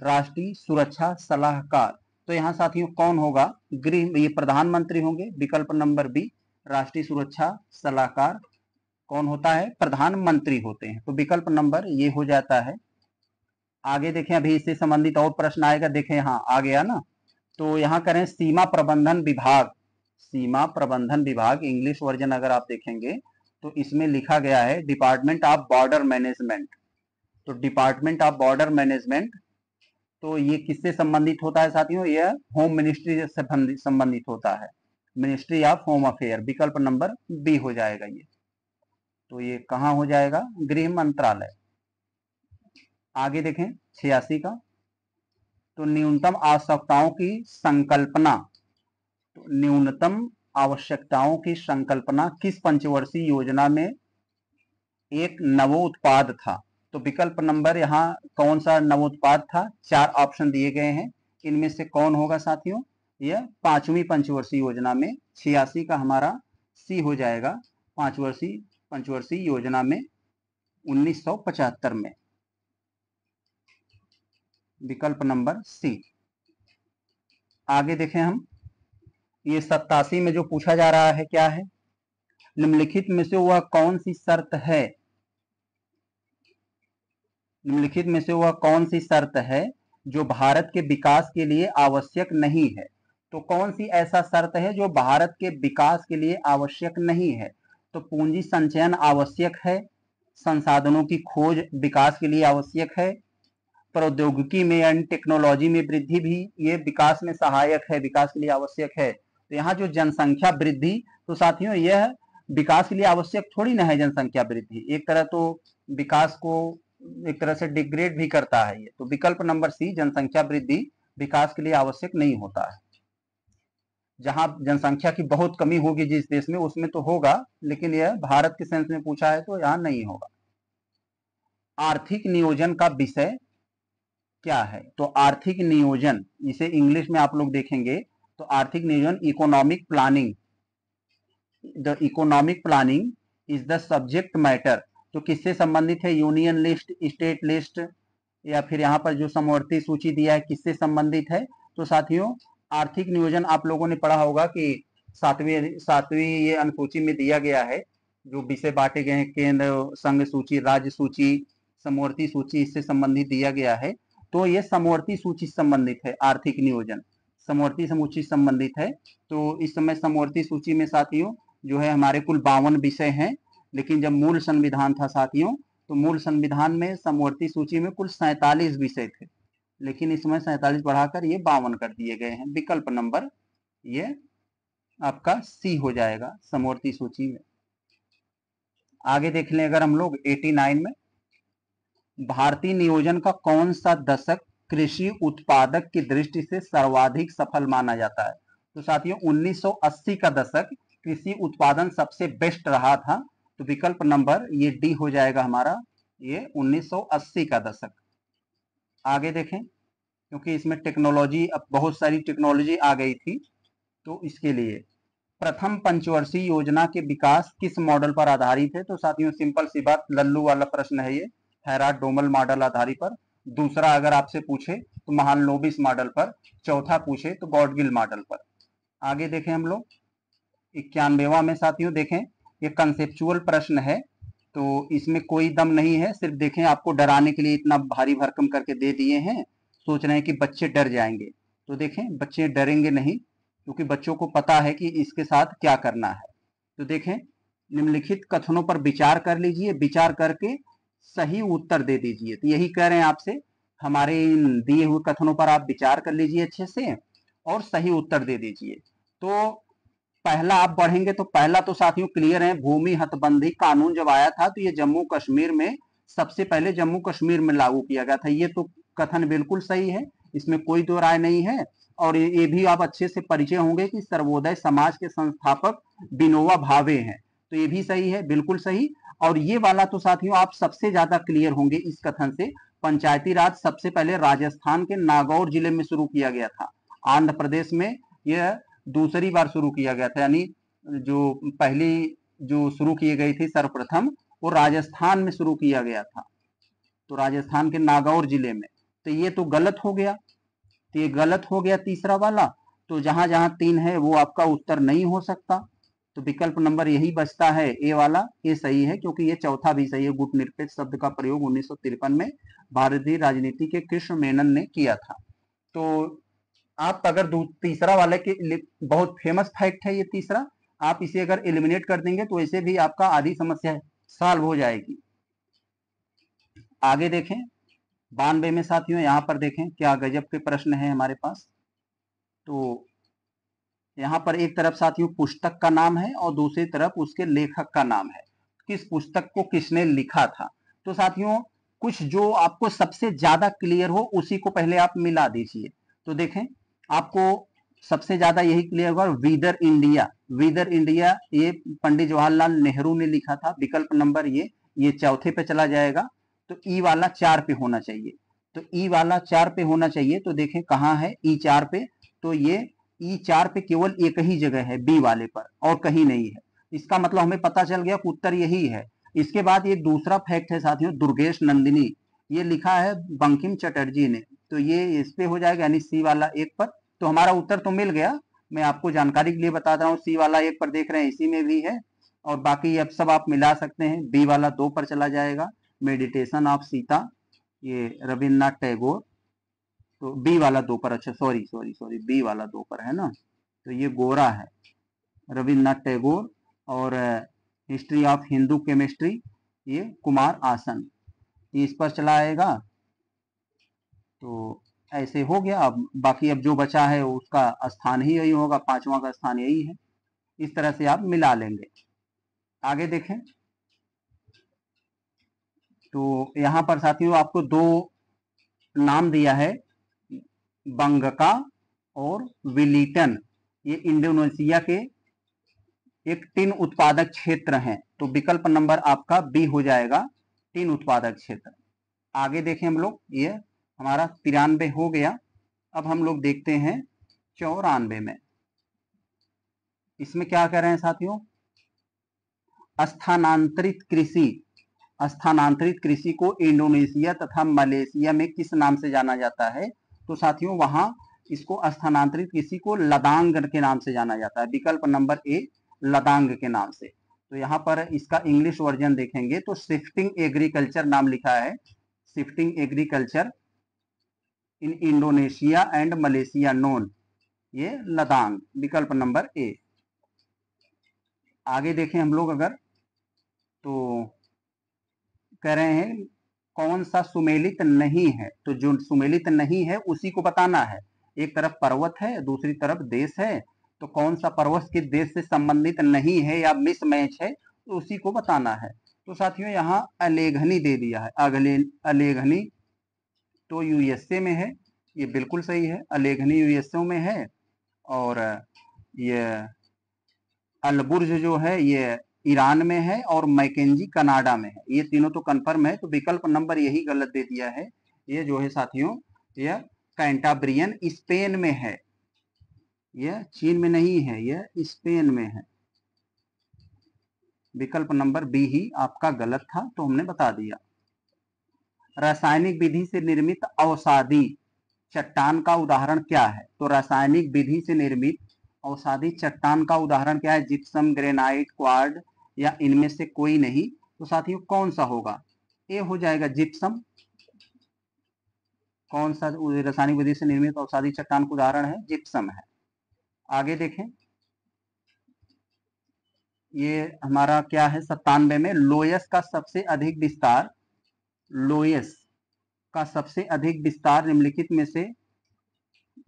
राष्ट्रीय सुरक्षा सलाहकार तो यहाँ साथियों कौन होगा गृह ये प्रधानमंत्री होंगे विकल्प नंबर बी राष्ट्रीय सुरक्षा सलाहकार कौन होता है प्रधानमंत्री होते हैं तो विकल्प नंबर ये हो जाता है आगे देखें अभी इससे संबंधित और प्रश्न आएगा देखें हाँ आ गया ना तो यहाँ करें सीमा प्रबंधन विभाग सीमा प्रबंधन विभाग इंग्लिश वर्जन अगर आप देखेंगे तो इसमें लिखा गया है डिपार्टमेंट ऑफ बॉर्डर मैनेजमेंट तो डिपार्टमेंट ऑफ बॉर्डर मैनेजमेंट तो ये किससे संबंधित होता है साथियों यह होम मिनिस्ट्री से संबंधित होता है मिनिस्ट्री ऑफ होम अफेयर विकल्प नंबर बी हो जाएगा ये तो ये कहाँ हो जाएगा गृह मंत्रालय आगे देखें छियासी का तो न्यूनतम आवश्यकताओं की संकल्पना तो न्यूनतम आवश्यकताओं की संकल्पना किस पंचवर्षीय योजना में एक नवो उत्पाद था तो विकल्प नंबर यहां कौन सा नवोत्पाद था चार ऑप्शन दिए गए हैं इनमें से कौन होगा साथियों यह पांचवी पंचवर्षीय योजना में छियासी का हमारा सी हो जाएगा वर्षीय पंचवर्षीय योजना में 1975 में विकल्प नंबर सी आगे देखें हम ये सत्तासी में जो पूछा जा रहा है क्या है निम्नलिखित में से वह कौन सी शर्त है निम्नलिखित में से वह कौन सी शर्त है जो भारत के विकास के लिए आवश्यक नहीं है तो कौन सी ऐसा शर्त है जो भारत के विकास के लिए आवश्यक नहीं है तो पूंजी संचयन आवश्यक है संसाधनों की खोज विकास के लिए आवश्यक है प्रौद्योगिकी में एंड टेक्नोलॉजी में वृद्धि भी ये विकास में सहायक है विकास के लिए आवश्यक है तो यहाँ जो जनसंख्या वृद्धि तो साथियों यह विकास के लिए आवश्यक थोड़ी ना है जनसंख्या वृद्धि एक तरह तो विकास को एक तरह से डिग्रेड भी करता है ये तो विकल्प नंबर सी जनसंख्या वृद्धि विकास के लिए आवश्यक नहीं होता है जहां जनसंख्या की बहुत कमी होगी जिस देश में उसमें तो होगा लेकिन यह भारत के सेंस में पूछा है तो यहाँ नहीं होगा आर्थिक नियोजन का विषय क्या है तो आर्थिक नियोजन इसे इंग्लिश में आप लोग देखेंगे तो आर्थिक नियोजन economic planning the economic planning is the subject matter तो किससे संबंधित है यूनियन लिस्ट स्टेट लिस्ट या फिर यहां पर जो समवर्ती सूची दिया है किससे संबंधित है तो साथियों आर्थिक नियोजन आप लोगों ने पढ़ा होगा कि सातवीं सातवीं ये अनुसूची में दिया गया है जो विषय बांटे गए हैं केंद्र संघ सूची राज्य सूची समवर्ती सूची इससे संबंधित दिया गया है तो ये समवर्ती सूची संबंधित है आर्थिक नियोजन समवर्ती समूची संबंधित है तो इस समय समवर्ती सूची में साथियों जो है हमारे कुल बावन विषय हैं लेकिन जब मूल संविधान था साथियों तो मूल संविधान में समवर्ती सूची में कुल सैतालीस विषय थे लेकिन इसमें सैतालीस बढ़ाकर ये बावन कर दिए गए हैं विकल्प नंबर ये आपका सी हो जाएगा समवर्ती सूची में आगे देख लें अगर हम लोग 89 में भारतीय नियोजन का कौन सा दशक कृषि उत्पादक की दृष्टि से सर्वाधिक सफल माना जाता है तो साथियों 1980 का दशक कृषि उत्पादन सबसे बेस्ट रहा था तो विकल्प नंबर ये डी हो जाएगा हमारा ये 1980 का दशक आगे देखें क्योंकि इसमें टेक्नोलॉजी अब बहुत सारी टेक्नोलॉजी आ गई थी तो इसके लिए प्रथम पंचवर्षीय योजना के विकास किस मॉडल पर आधारित है तो साथियों सिंपल सी बात लल्लू वाला प्रश्न है ये हैराट डोमल मॉडल आधारित पर दूसरा अगर आपसे पूछे तो महान लोबिस मॉडल पर चौथा पूछे तो गॉडगिल मॉडल पर आगे देखें हम लोग इक्यानवेवा में साथियों देखें ये कंसेप्चुअल प्रश्न है तो इसमें कोई दम नहीं है सिर्फ देखें आपको डराने के लिए इतना भारी भरकम करके दे दिए हैं सोच रहे हैं कि बच्चे डर जाएंगे तो देखें बच्चे डरेंगे नहीं क्योंकि बच्चों को पता है कि इसके साथ क्या करना है तो देखें निम्नलिखित कथनों पर विचार कर लीजिए विचार करके सही उत्तर दे दीजिए तो यही कह रहे हैं आपसे हमारे इन दिए हुए कथनों पर आप विचार कर लीजिए अच्छे से और सही उत्तर दे दीजिए तो पहला आप बढ़ेंगे तो पहला तो साथियों क्लियर है भूमि हतबंदी कानून जब आया था तो ये जम्मू कश्मीर में सबसे पहले जम्मू कश्मीर में लागू किया गया था ये तो कथन बिल्कुल सही है इसमें कोई दो राय नहीं है और ये भी आप अच्छे से परिचय होंगे कि सर्वोदय समाज के संस्थापक बिनोवा भावे हैं तो ये भी सही है बिल्कुल सही और ये वाला तो साथियों आप सबसे ज्यादा क्लियर होंगे इस कथन से पंचायती राज सबसे पहले राजस्थान के नागौर जिले में शुरू किया गया था आंध्र प्रदेश में यह दूसरी बार शुरू किया गया था यानी जो पहली जो शुरू की गई थी सर्वप्रथम वो राजस्थान में शुरू किया गया था तो राजस्थान के नागौर जिले में तो ये तो गलत हो गया तो ये गलत हो गया तीसरा वाला तो जहां जहां तीन है वो आपका उत्तर नहीं हो सकता तो विकल्प नंबर यही बचता है ए वाला ये सही है क्योंकि ये चौथा भी सही है गुट निरपेक्ष शब्द का प्रयोग उन्नीस में भारतीय राजनीति के कृष्ण मेनन ने किया था तो आप अगर तीसरा वाले के बहुत फेमस फैक्ट है ये तीसरा आप इसे अगर एलिमिनेट कर देंगे तो ऐसे भी आपका आधी समस्या सॉल्व हो जाएगी आगे देखें बानवे में साथियों यहाँ पर देखें क्या गजब के प्रश्न है हमारे पास तो यहाँ पर एक तरफ साथियों पुस्तक का नाम है और दूसरी तरफ उसके लेखक का नाम है किस पुस्तक को किसने लिखा था तो साथियों कुछ जो आपको सबसे ज्यादा क्लियर हो उसी को पहले आप मिला दीजिए तो देखें आपको सबसे ज्यादा यही क्लियर होगा वीदर इंडिया वीदर इंडिया ये पंडित जवाहरलाल नेहरू ने लिखा था विकल्प नंबर ये ये चौथे पे चला जाएगा तो ई e वाला चार पे होना चाहिए तो ई e वाला चार पे होना चाहिए तो देखें कहाँ है ई e चार पे तो ये ई चार पे केवल एक ही जगह है बी वाले पर और कहीं नहीं है इसका मतलब हमें पता चल गया उत्तर यही है इसके बाद ये दूसरा फैक्ट है साथियों दुर्गेश नंदिनी ये लिखा है बंकिम चटर्जी ने तो ये इस पे हो जाएगा यानी सी वाला एक पर तो हमारा उत्तर तो मिल गया मैं आपको जानकारी के लिए बता रहा हूँ सी वाला एक पर देख रहे हैं इसी में भी है और बाकी अब सब आप मिला सकते हैं बी वाला दो पर चला जाएगा मेडिटेशन ऑफ सीता ये रविन्द्रनाथ टैगोर तो बी वाला दो पर अच्छा सॉरी सॉरी सॉरी बी वाला दो पर है ना तो ये गोरा है रविन्द्रनाथ टैगोर और हिस्ट्री ऑफ हिंदू केमिस्ट्री ये कुमार आसन इस पर चला आएगा तो ऐसे हो गया अब बाकी अब जो बचा है उसका स्थान ही यही होगा पांचवा का स्थान यही है इस तरह से आप मिला लेंगे आगे देखें तो यहाँ पर साथियों आपको दो नाम दिया है बंगका और विलीटन ये इंडोनेशिया के एक तीन उत्पादक क्षेत्र हैं तो विकल्प नंबर आपका बी हो जाएगा तीन उत्पादक क्षेत्र आगे देखें हम लोग ये हमारा तिरानबे हो गया अब हम लोग देखते हैं चौरानबे में इसमें क्या कह रहे हैं साथियों स्थानांतरित कृषि स्थानांतरित कृषि को इंडोनेशिया तथा मलेशिया में किस नाम से जाना जाता है तो साथियों वहां इसको स्थानांतरित कृषि को लदांग के नाम से जाना जाता है विकल्प नंबर ए लदांग के नाम से तो यहाँ पर इसका इंग्लिश वर्जन देखेंगे तो शिफ्टिंग एग्रीकल्चर नाम लिखा है shifting agriculture in Indonesia and Malaysia known ये लदांग विकल्प नंबर ए आगे देखें हम लोग अगर तो कह रहे हैं कौन सा सुमेलित नहीं है तो जो सुमेलित नहीं है उसी को बताना है एक तरफ पर्वत है दूसरी तरफ देश है तो कौन सा पर्वत किस देश से संबंधित नहीं है या मिसमैच है तो उसी को बताना है तो साथियों यहाँ अलेघनी दे दिया है अगले अलेघनी तो यूएसए में है ये बिल्कुल सही है अलेघनी यूएसओ में है और ये अलबुर्ज जो है ये ईरान में है और मैकेजी कनाडा में है ये तीनों तो कन्फर्म है तो विकल्प नंबर यही गलत दे दिया है ये जो है साथियों यह कैंटाब्रियन स्पेन में है यह चीन में नहीं है यह स्पेन में है विकल्प नंबर बी ही आपका गलत था तो हमने बता दिया रासायनिक विधि से निर्मित औषाधि चट्टान का उदाहरण क्या है तो रासायनिक विधि से निर्मित औषाधि चट्टान का उदाहरण क्या है जिप्सम ग्रेनाइट क्वार्ड या इनमें से कोई नहीं तो साथियों कौन सा होगा ए हो जाएगा जिप्सम कौन सा रासायनिक विधि से निर्मित औषाधि चट्टान का उदाहरण है जिप्सम है आगे देखें ये हमारा क्या है सत्तानवे में लोयस का सबसे अधिक विस्तार लोयस का सबसे अधिक विस्तार निम्नलिखित में से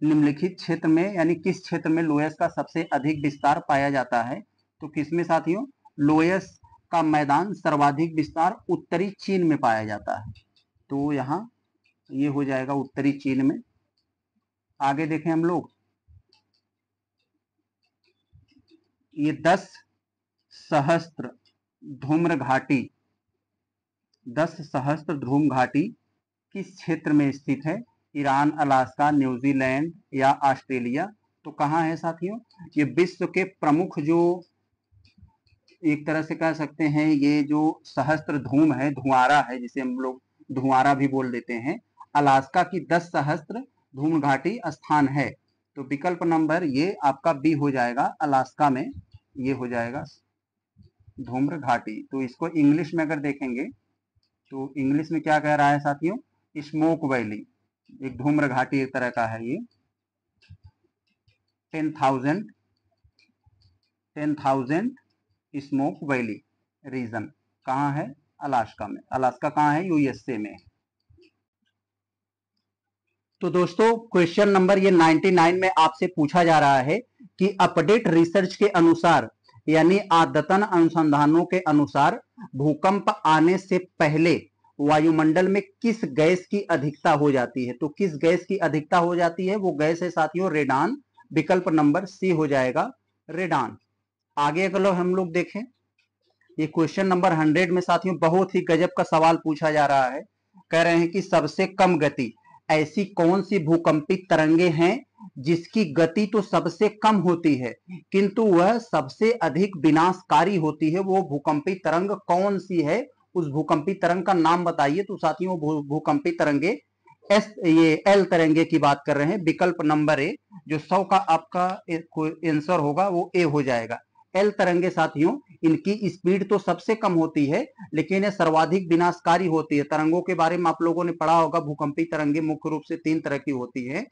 निम्नलिखित क्षेत्र में यानी किस क्षेत्र में लोयस का सबसे अधिक विस्तार पाया जाता है तो किसमें साथियों लोयस का मैदान सर्वाधिक विस्तार उत्तरी चीन में पाया जाता है तो यहाँ ये हो जाएगा उत्तरी चीन में आगे देखें हम लोग ये दस सहस्त्र धूम्र घाटी दस सहस्त्र ध्रुम घाटी किस क्षेत्र में स्थित है ईरान अलास्का न्यूजीलैंड या ऑस्ट्रेलिया तो कहाँ है साथियों ये विश्व के प्रमुख जो एक तरह से कह सकते हैं ये जो सहस्त्र धूम है धुआरा है जिसे हम लोग धुआरा भी बोल देते हैं अलास्का की दस सहस्त्र धूम घाटी स्थान है तो विकल्प नंबर ये आपका बी हो जाएगा अलास्का में ये हो जाएगा धूम्र घाटी तो इसको इंग्लिश में अगर देखेंगे तो इंग्लिश में क्या कह रहा है साथियों स्मोक वैली एक धूम्र घाटी एक तरह का है ये ten thousand ten thousand smoke valley region कहाँ है अलास्का में अलास्का कहाँ है यूएसए में तो दोस्तों क्वेश्चन नंबर ये 99 में आपसे पूछा जा रहा है कि अपडेट रिसर्च के अनुसार यानी आदतन अनुसंधानों के अनुसार भूकंप आने से पहले वायुमंडल में किस गैस की अधिकता हो जाती है तो किस गैस की अधिकता हो जाती है वो गैस है साथियों रेडान विकल्प नंबर सी हो जाएगा रेडान आगे अगर हम लोग देखें ये क्वेश्चन नंबर हंड्रेड में साथियों बहुत ही गजब का सवाल पूछा जा रहा है कह रहे हैं कि सबसे कम गति ऐसी कौन सी भूकंपित तरंगे हैं जिसकी गति तो सबसे कम होती है किंतु वह सबसे अधिक विनाशकारी होती है वो भूकंपी तरंग कौन सी है उस भूकंपी तरंग का नाम बताइए तो साथियों भूकंपी तरंगे एस ये एल तरंगे की बात कर रहे हैं विकल्प नंबर ए जो सौ का आपका आंसर होगा वो ए हो जाएगा एल तरंगे साथियों इनकी स्पीड तो सबसे कम होती है लेकिन ये सर्वाधिक विनाशकारी होती है तरंगों के बारे में आप लोगों ने पढ़ा होगा भूकंपी तरंगे मुख्य रूप से तीन तरह की होती है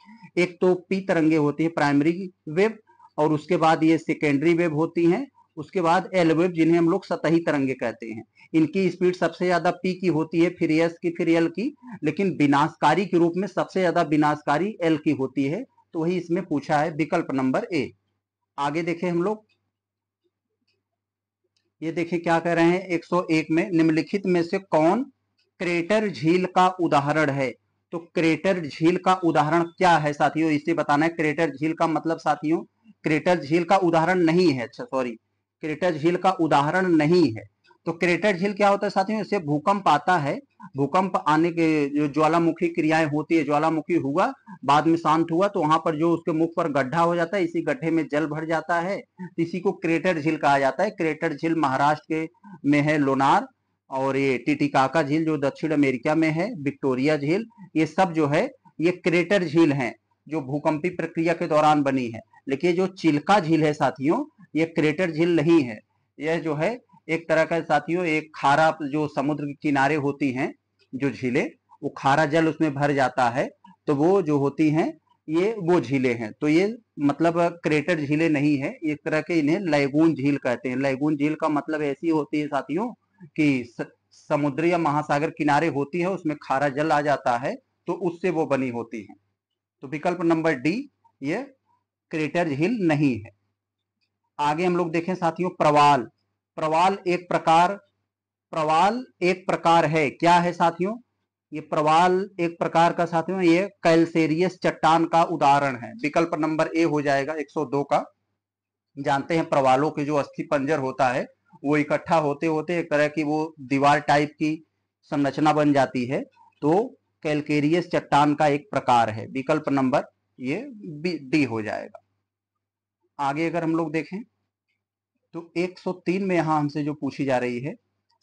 एक तो पी तरंगे होती है प्राइमरी वेब और उसके बाद ये सेकेंडरी वेब होती है उसके बाद एल वेब जिन्हें हम लोग सतही तरंगे कहते हैं इनकी स्पीड सबसे ज्यादा पी की होती है फिर एस की फिर एल की लेकिन विनाशकारी के रूप में सबसे ज्यादा विनाशकारी एल की होती है तो वही इसमें पूछा है विकल्प नंबर ए आगे देखें हम लोग ये देखिए क्या कह रहे हैं 101 में निम्नलिखित में से कौन क्रेटर झील का उदाहरण है तो क्रेटर झील का उदाहरण क्या है साथियों इसे बताना है क्रेटर झील का मतलब साथियों क्रेटर झील का उदाहरण नहीं है अच्छा सॉरी क्रेटर झील का उदाहरण नहीं है तो क्रेटर झील क्या होता है साथियों इससे भूकंप आता है भूकंप आने के जो ज्वालामुखी क्रियाएं होती है ज्वालामुखी हुआ बाद में शांत हुआ तो वहां पर जो उसके मुख पर गड्ढा हो जाता है इसी गड्ढे में जल भर जाता है तो इसी को क्रेटर झील कहा जाता है क्रेटर झील महाराष्ट्र के में है लोनार और ये टिटिकाका झील जो दक्षिण अमेरिका में है विक्टोरिया झील ये सब जो है ये क्रेटर झील है जो भूकंपी प्रक्रिया के दौरान बनी है लेकिन जो चिल्का झील है साथियों ये क्रेटर झील नहीं है यह जो है एक तरह का साथियों एक खारा जो समुद्र के किनारे होती हैं जो झीलें वो खारा जल उसमें भर जाता है तो वो जो होती हैं ये वो झीलें हैं तो ये मतलब क्रेटर झीलें नहीं है एक तरह के इन्हें लैगून झील कहते हैं लैगून झील का मतलब ऐसी होती है साथियों कि समुद्र या महासागर किनारे होती है उसमें खारा जल आ जाता है तो उससे वो बनी होती है तो विकल्प नंबर डी ये क्रेटर झील नहीं है आगे हम लोग देखें साथियों प्रवाल प्रवाल एक प्रकार प्रवाल एक प्रकार है क्या है साथियों ये प्रवाल एक प्रकार का साथियों ये कैल्सेरियस चट्टान का उदाहरण है विकल्प नंबर ए हो जाएगा 102 का जानते हैं प्रवालों के जो अस्थि पंजर होता है वो इकट्ठा होते होते एक तरह की वो दीवार टाइप की संरचना बन जाती है तो कैलकेरियस चट्टान का एक प्रकार है विकल्प नंबर ये डी हो जाएगा आगे अगर हम लोग देखें तो 103 में यहाँ हमसे जो पूछी जा रही है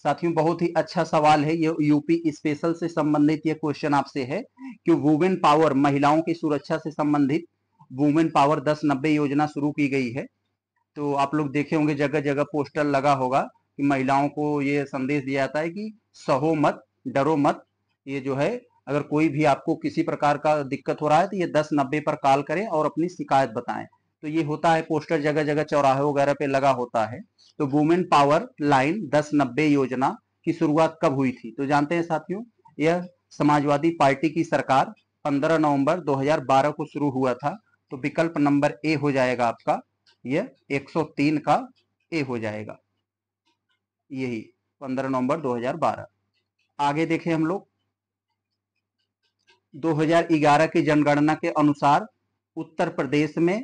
साथियों बहुत ही अच्छा सवाल है ये यूपी स्पेशल से संबंधित ये क्वेश्चन आपसे है कि वुमेन पावर महिलाओं की सुरक्षा से संबंधित वुमेन पावर दस नब्बे योजना शुरू की गई है तो आप लोग देखे होंगे जगह जगह पोस्टर लगा होगा कि महिलाओं को ये संदेश दिया जाता है कि सहो मत डरो मत ये जो है अगर कोई भी आपको किसी प्रकार का दिक्कत हो रहा है तो ये दस नब्बे पर कॉल करें और अपनी शिकायत बताएं तो ये होता है पोस्टर जगह जगह चौराहे वगैरह पे लगा होता है तो वुमेन पावर लाइन दस नब्बे योजना की शुरुआत कब हुई थी तो जानते हैं साथियों यह समाजवादी पार्टी की सरकार 15 नवंबर 2012 को शुरू हुआ था तो विकल्प नंबर ए हो जाएगा आपका यह 103 का ए हो जाएगा यही 15 नवंबर 2012 आगे देखें हम लोग 2011 की जनगणना के अनुसार उत्तर प्रदेश में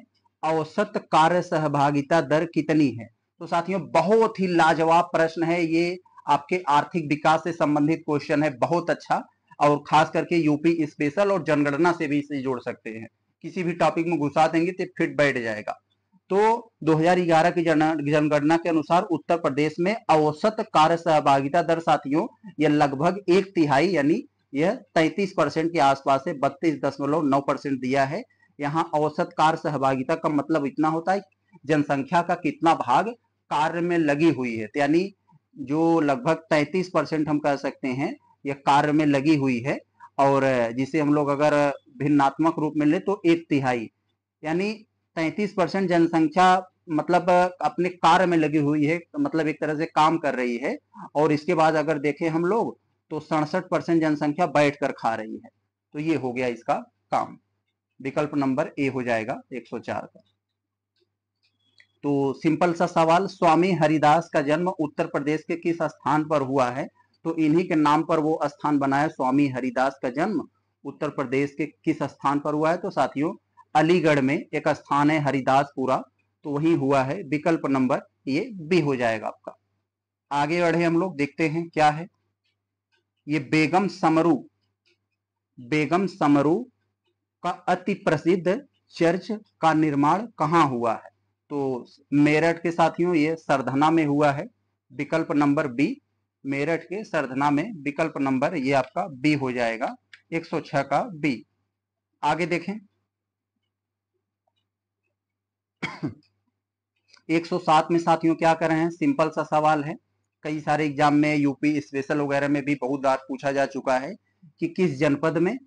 औसत कार्य सहभागिता दर कितनी है तो साथियों बहुत ही लाजवाब प्रश्न है ये आपके आर्थिक विकास से संबंधित क्वेश्चन है बहुत अच्छा और खास करके यूपी स्पेशल और जनगणना से भी इसे जोड़ सकते हैं किसी भी टॉपिक में घुसा देंगे तो फिट बैठ जाएगा तो 2011 की जनगणना के अनुसार उत्तर प्रदेश में औसत कार्य सहभागिता दर साथियों यह लगभग एक तिहाई यानी यह 33 परसेंट के आसपास से बत्तीस दशमलव नौ परसेंट दिया है यहाँ औसत कार्य सहभागिता का मतलब इतना होता है जनसंख्या का कितना भाग कार्य में लगी हुई है तो यानी जो लगभग 33 परसेंट हम कह सकते हैं यह कार्य में लगी हुई है और जिसे हम लोग अगर भिन्नात्मक रूप में ले तो एक तिहाई यानी 33 परसेंट जनसंख्या मतलब अपने कार्य में लगी हुई है मतलब एक तरह से काम कर रही है और इसके बाद अगर देखें हम लोग तो सड़सठ परसेंट जनसंख्या बैठ कर खा रही है तो ये हो गया इसका काम विकल्प नंबर ए हो जाएगा 104 का तो सिंपल सा सवाल स्वामी हरिदास का जन्म उत्तर प्रदेश के किस स्थान पर हुआ है तो इन्हीं के नाम पर वो स्थान बनाया स्वामी हरिदास का जन्म उत्तर प्रदेश के किस स्थान पर हुआ है तो साथियों अलीगढ़ में एक स्थान है हरिदासपुरा तो वही हुआ है विकल्प नंबर ये बी हो जाएगा आपका आगे बढ़े हम लोग देखते हैं क्या है ये बेगम समरू बेगम समरू का अति प्रसिद्ध चर्च का निर्माण कहाँ हुआ है तो मेरठ के साथियों ये सरधना में हुआ है विकल्प नंबर बी मेरठ के सरधना में विकल्प नंबर ये आपका बी हो जाएगा 106 का बी आगे देखें 107 में साथियों क्या कर रहे हैं सिंपल सा सवाल है कई सारे एग्जाम में यूपी स्पेशल वगैरह में भी बहुत बार पूछा जा चुका है कि किस जनपद में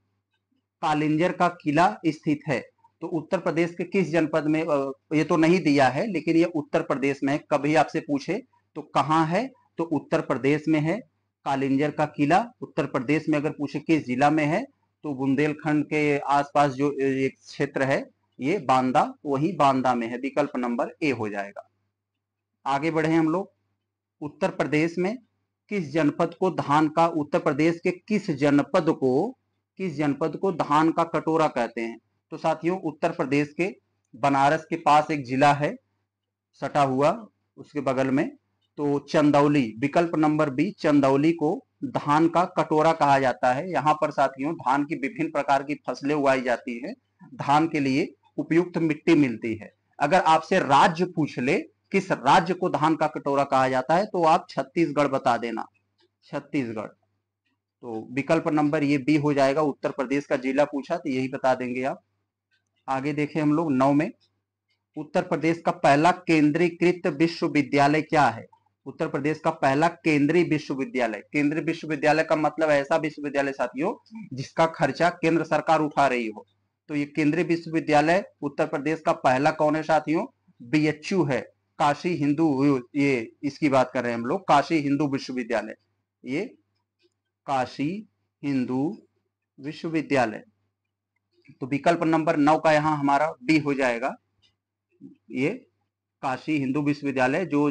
कालिंजर का किला स्थित है तो उत्तर प्रदेश के किस जनपद में ये तो नहीं दिया है लेकिन ये उत्तर प्रदेश में है कभी आपसे पूछे तो कहाँ है तो उत्तर प्रदेश में है कालिंजर का किला उत्तर प्रदेश में अगर पूछे किस जिला में है तो बुंदेलखंड के आसपास जो एक क्षेत्र है ये बांदा वही बांदा में है विकल्प नंबर ए हो जाएगा आगे बढ़े हम लोग उत्तर प्रदेश में किस जनपद को धान का उत्तर प्रदेश के किस जनपद को किस जनपद को धान का कटोरा कहते हैं तो साथियों उत्तर प्रदेश के बनारस के पास एक जिला है सटा हुआ उसके बगल में तो चंदौली विकल्प नंबर बी चंदौली को धान का कटोरा कहा जाता है यहाँ पर साथियों धान की विभिन्न प्रकार की फसलें उगाई जाती है धान के लिए उपयुक्त मिट्टी मिलती है अगर आपसे राज्य पूछ ले किस राज्य को धान का कटोरा कहा जाता है तो आप छत्तीसगढ़ बता देना छत्तीसगढ़ तो विकल्प नंबर ये बी हो जाएगा उत्तर प्रदेश का जिला पूछा तो यही बता देंगे आप आगे देखें हम लोग नौ में उत्तर प्रदेश का पहला केंद्रीकृत विश्वविद्यालय क्या है उत्तर प्रदेश का पहला केंद्रीय विश्वविद्यालय केंद्रीय विश्वविद्यालय का मतलब ऐसा विश्वविद्यालय साथियों जिसका खर्चा केंद्र सरकार उठा रही हो तो ये केंद्रीय विश्वविद्यालय उत्तर प्रदेश का पहला कौन है साथियों बीएचयू है काशी हिंदू ये इसकी बात कर रहे हैं हम लोग काशी हिंदू विश्वविद्यालय ये काशी हिंदू विश्वविद्यालय तो विकल्प नंबर नौ का यहाँ हमारा डी हो जाएगा ये काशी हिंदू विश्वविद्यालय जो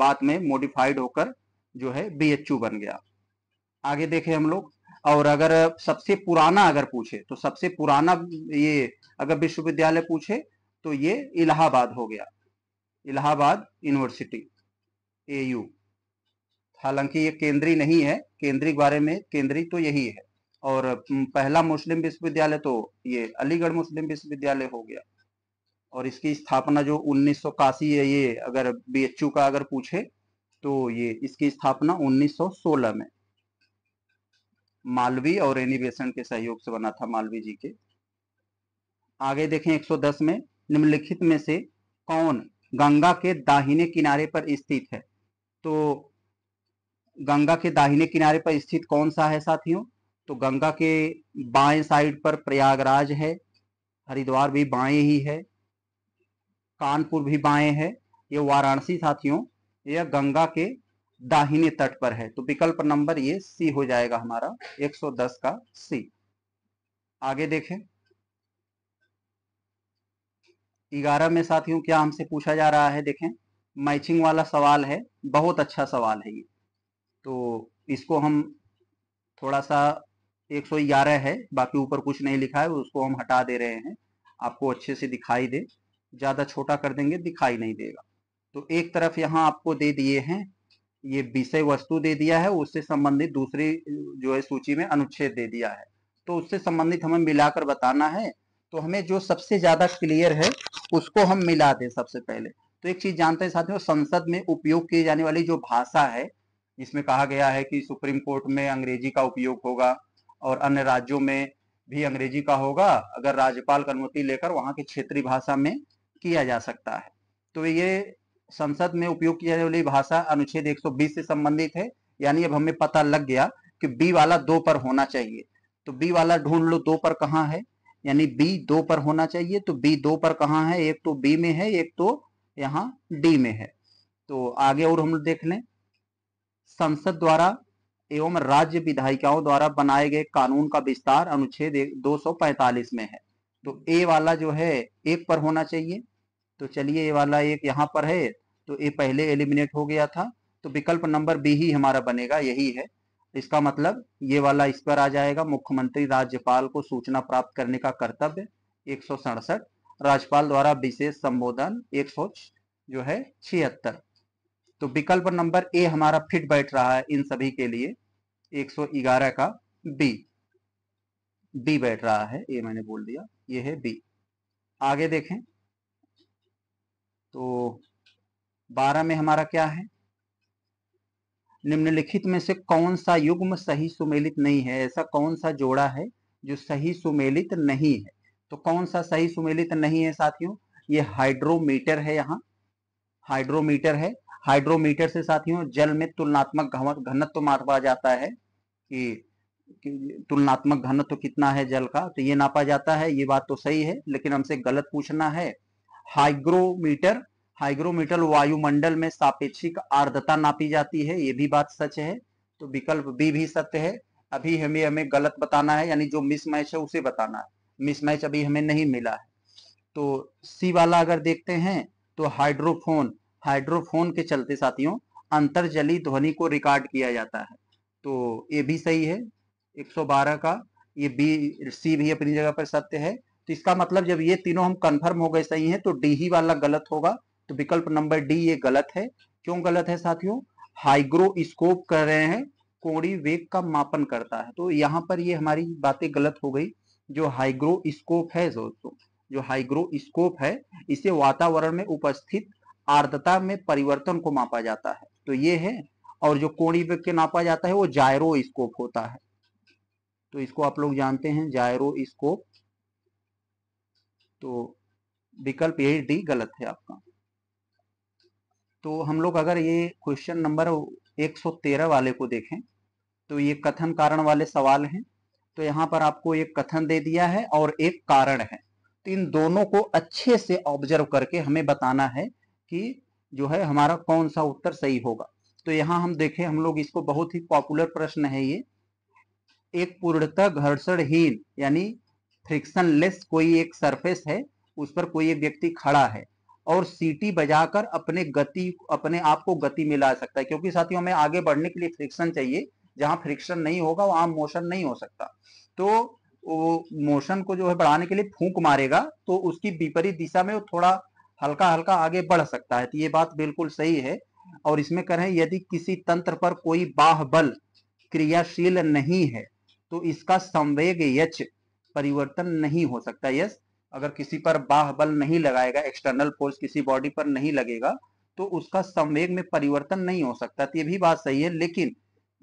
बाद में मॉडिफाइड होकर जो है बीएचयू बन गया आगे देखें हम लोग और अगर सबसे पुराना अगर पूछे तो सबसे पुराना ये अगर विश्वविद्यालय पूछे तो ये इलाहाबाद हो गया इलाहाबाद यूनिवर्सिटी एयू हालांकि ये केंद्रीय नहीं है केंद्रीय बारे में केंद्रीय तो यही है और पहला मुस्लिम विश्वविद्यालय तो ये अलीगढ़ मुस्लिम विश्वविद्यालय हो गया और इसकी स्थापना जो उन्नीस है ये अगर बी का अगर पूछे तो ये इसकी स्थापना 1916 में मालवी और एनी बेसन के सहयोग से बना था मालवी जी के आगे देखें 110 में निम्नलिखित में से कौन गंगा के दाहिने किनारे पर स्थित है तो गंगा के दाहिने किनारे पर स्थित कौन सा है साथियों तो गंगा के बाएं साइड पर प्रयागराज है हरिद्वार भी बाएं ही है कानपुर भी बाएं है ये वाराणसी साथियों यह गंगा के दाहिने तट पर है तो विकल्प नंबर ये सी हो जाएगा हमारा 110 का सी आगे देखें ग्यारह में साथियों क्या हमसे पूछा जा रहा है देखें मैचिंग वाला सवाल है बहुत अच्छा सवाल है ये तो इसको हम थोड़ा सा 111 है बाकी ऊपर कुछ नहीं लिखा है उसको हम हटा दे रहे हैं आपको अच्छे से दिखाई दे ज़्यादा छोटा कर देंगे दिखाई नहीं देगा तो एक तरफ यहाँ आपको दे दिए हैं ये विषय वस्तु दे दिया है उससे संबंधित दूसरी जो है सूची में अनुच्छेद दे दिया है तो उससे संबंधित हमें मिलाकर बताना है तो हमें जो सबसे ज्यादा क्लियर है उसको हम मिला दें सबसे पहले तो एक चीज जानते हैं साथियों संसद में उपयोग की जाने वाली जो भाषा है जिसमें कहा गया है कि सुप्रीम कोर्ट में अंग्रेजी का उपयोग होगा और अन्य राज्यों में भी अंग्रेजी का होगा अगर राज्यपाल अनुमति लेकर वहां की क्षेत्रीय भाषा में किया जा सकता है तो ये संसद में उपयोग की जाने वाली भाषा अनुच्छेद 120 से संबंधित है यानी अब हमें पता लग गया कि बी वाला दो पर होना चाहिए तो बी वाला ढूंढ लो दो पर कहाँ है यानी बी दो पर होना चाहिए तो बी दो पर कहाँ है एक तो बी में है एक तो यहाँ डी में है तो आगे और हम देख लें संसद द्वारा एवं राज्य विधायिकाओं द्वारा बनाए गए कानून का विस्तार अनुच्छेद 245 में है तो ए वाला जो है एक पर होना चाहिए तो चलिए ये वाला एक यहाँ पर है तो ए पहले एलिमिनेट हो गया था तो विकल्प नंबर बी ही हमारा बनेगा यही है इसका मतलब ये वाला इस पर आ जाएगा मुख्यमंत्री राज्यपाल को सूचना प्राप्त करने का कर्तव्य एक राज्यपाल द्वारा विशेष संबोधन एक जो है छिहत्तर तो विकल्प नंबर ए हमारा फिट बैठ रहा है इन सभी के लिए 111 का बी बी बैठ रहा है ए मैंने बोल दिया ये है बी आगे देखें तो 12 में हमारा क्या है निम्नलिखित में से कौन सा युग्म सही सुमेलित नहीं है ऐसा कौन सा जोड़ा है जो सही सुमेलित नहीं है तो कौन सा सही सुमेलित नहीं है साथियों ये हाइड्रोमीटर है यहाँ हाइड्रोमीटर है हाइड्रोमीटर से साथियों जल में तुलनात्मक घनत्व मापा जाता है कि, तुलनात्मक घनत्व कितना है जल का तो ये नापा जाता है ये बात तो सही है लेकिन हमसे गलत पूछना है हाइग्रोमीटर हाइग्रोमीटर वायुमंडल में सापेक्षिक आर्द्रता नापी जाती है ये भी बात सच है तो विकल्प बी भी सत्य है अभी हमें हमें गलत बताना है यानी जो मिसमैच है उसे बताना है मिसमैच अभी हमें नहीं मिला है तो सी वाला अगर देखते हैं तो हाइड्रोफोन हाइड्रोफोन के चलते साथियों अंतरजली ध्वनि को रिकॉर्ड किया जाता है तो ये भी सही है 112 का ये बी सी भी अपनी जगह पर सत्य है तो इसका मतलब जब ये तीनों हम कंफर्म हो गए सही हैं तो डी ही वाला गलत होगा तो विकल्प नंबर डी ये गलत है क्यों गलत है साथियों हाइग्रोस्कोप कर रहे हैं कोणी वेग का मापन करता है तो यहाँ पर ये हमारी बातें गलत हो गई जो हाइग्रोस्कोप है दोस्तों जो हाइग्रोस्कोप है इसे वातावरण में उपस्थित आर्द्रता में परिवर्तन को मापा जाता है तो ये है और जो कोणी के नापा जाता है वो जायरो स्कोप होता है तो इसको आप लोग जानते हैं जायरो स्कोप तो विकल्प यही डी गलत है आपका तो हम लोग अगर ये क्वेश्चन नंबर 113 वाले को देखें तो ये कथन कारण वाले सवाल हैं तो यहां पर आपको एक कथन दे दिया है और एक कारण है तो इन दोनों को अच्छे से ऑब्जर्व करके हमें बताना है कि जो है हमारा कौन सा उत्तर सही होगा तो यहाँ हम देखें हम लोग इसको बहुत ही पॉपुलर प्रश्न है ये एक पूर्णतः घर्षणहीन यानी फ्रिक्शनलेस कोई एक सरफेस है उस पर कोई एक व्यक्ति खड़ा है और सीटी बजाकर अपने गति अपने आप को गति में ला सकता है क्योंकि साथियों हमें आगे बढ़ने के लिए फ्रिक्शन चाहिए जहां फ्रिक्शन नहीं होगा वहां मोशन नहीं हो सकता तो वो मोशन को जो है बढ़ाने के लिए फूंक मारेगा तो उसकी विपरीत दिशा में वो थोड़ा हल्का हल्का आगे बढ़ सकता है तो ये बात बिल्कुल सही है और इसमें करें यदि किसी तंत्र पर कोई बाह बल क्रियाशील नहीं है तो इसका संवेग यच परिवर्तन नहीं हो सकता यस अगर किसी पर बाह बल नहीं लगाएगा एक्सटर्नल फोर्स किसी बॉडी पर नहीं लगेगा तो उसका संवेग में परिवर्तन नहीं हो सकता तो ये भी बात सही है लेकिन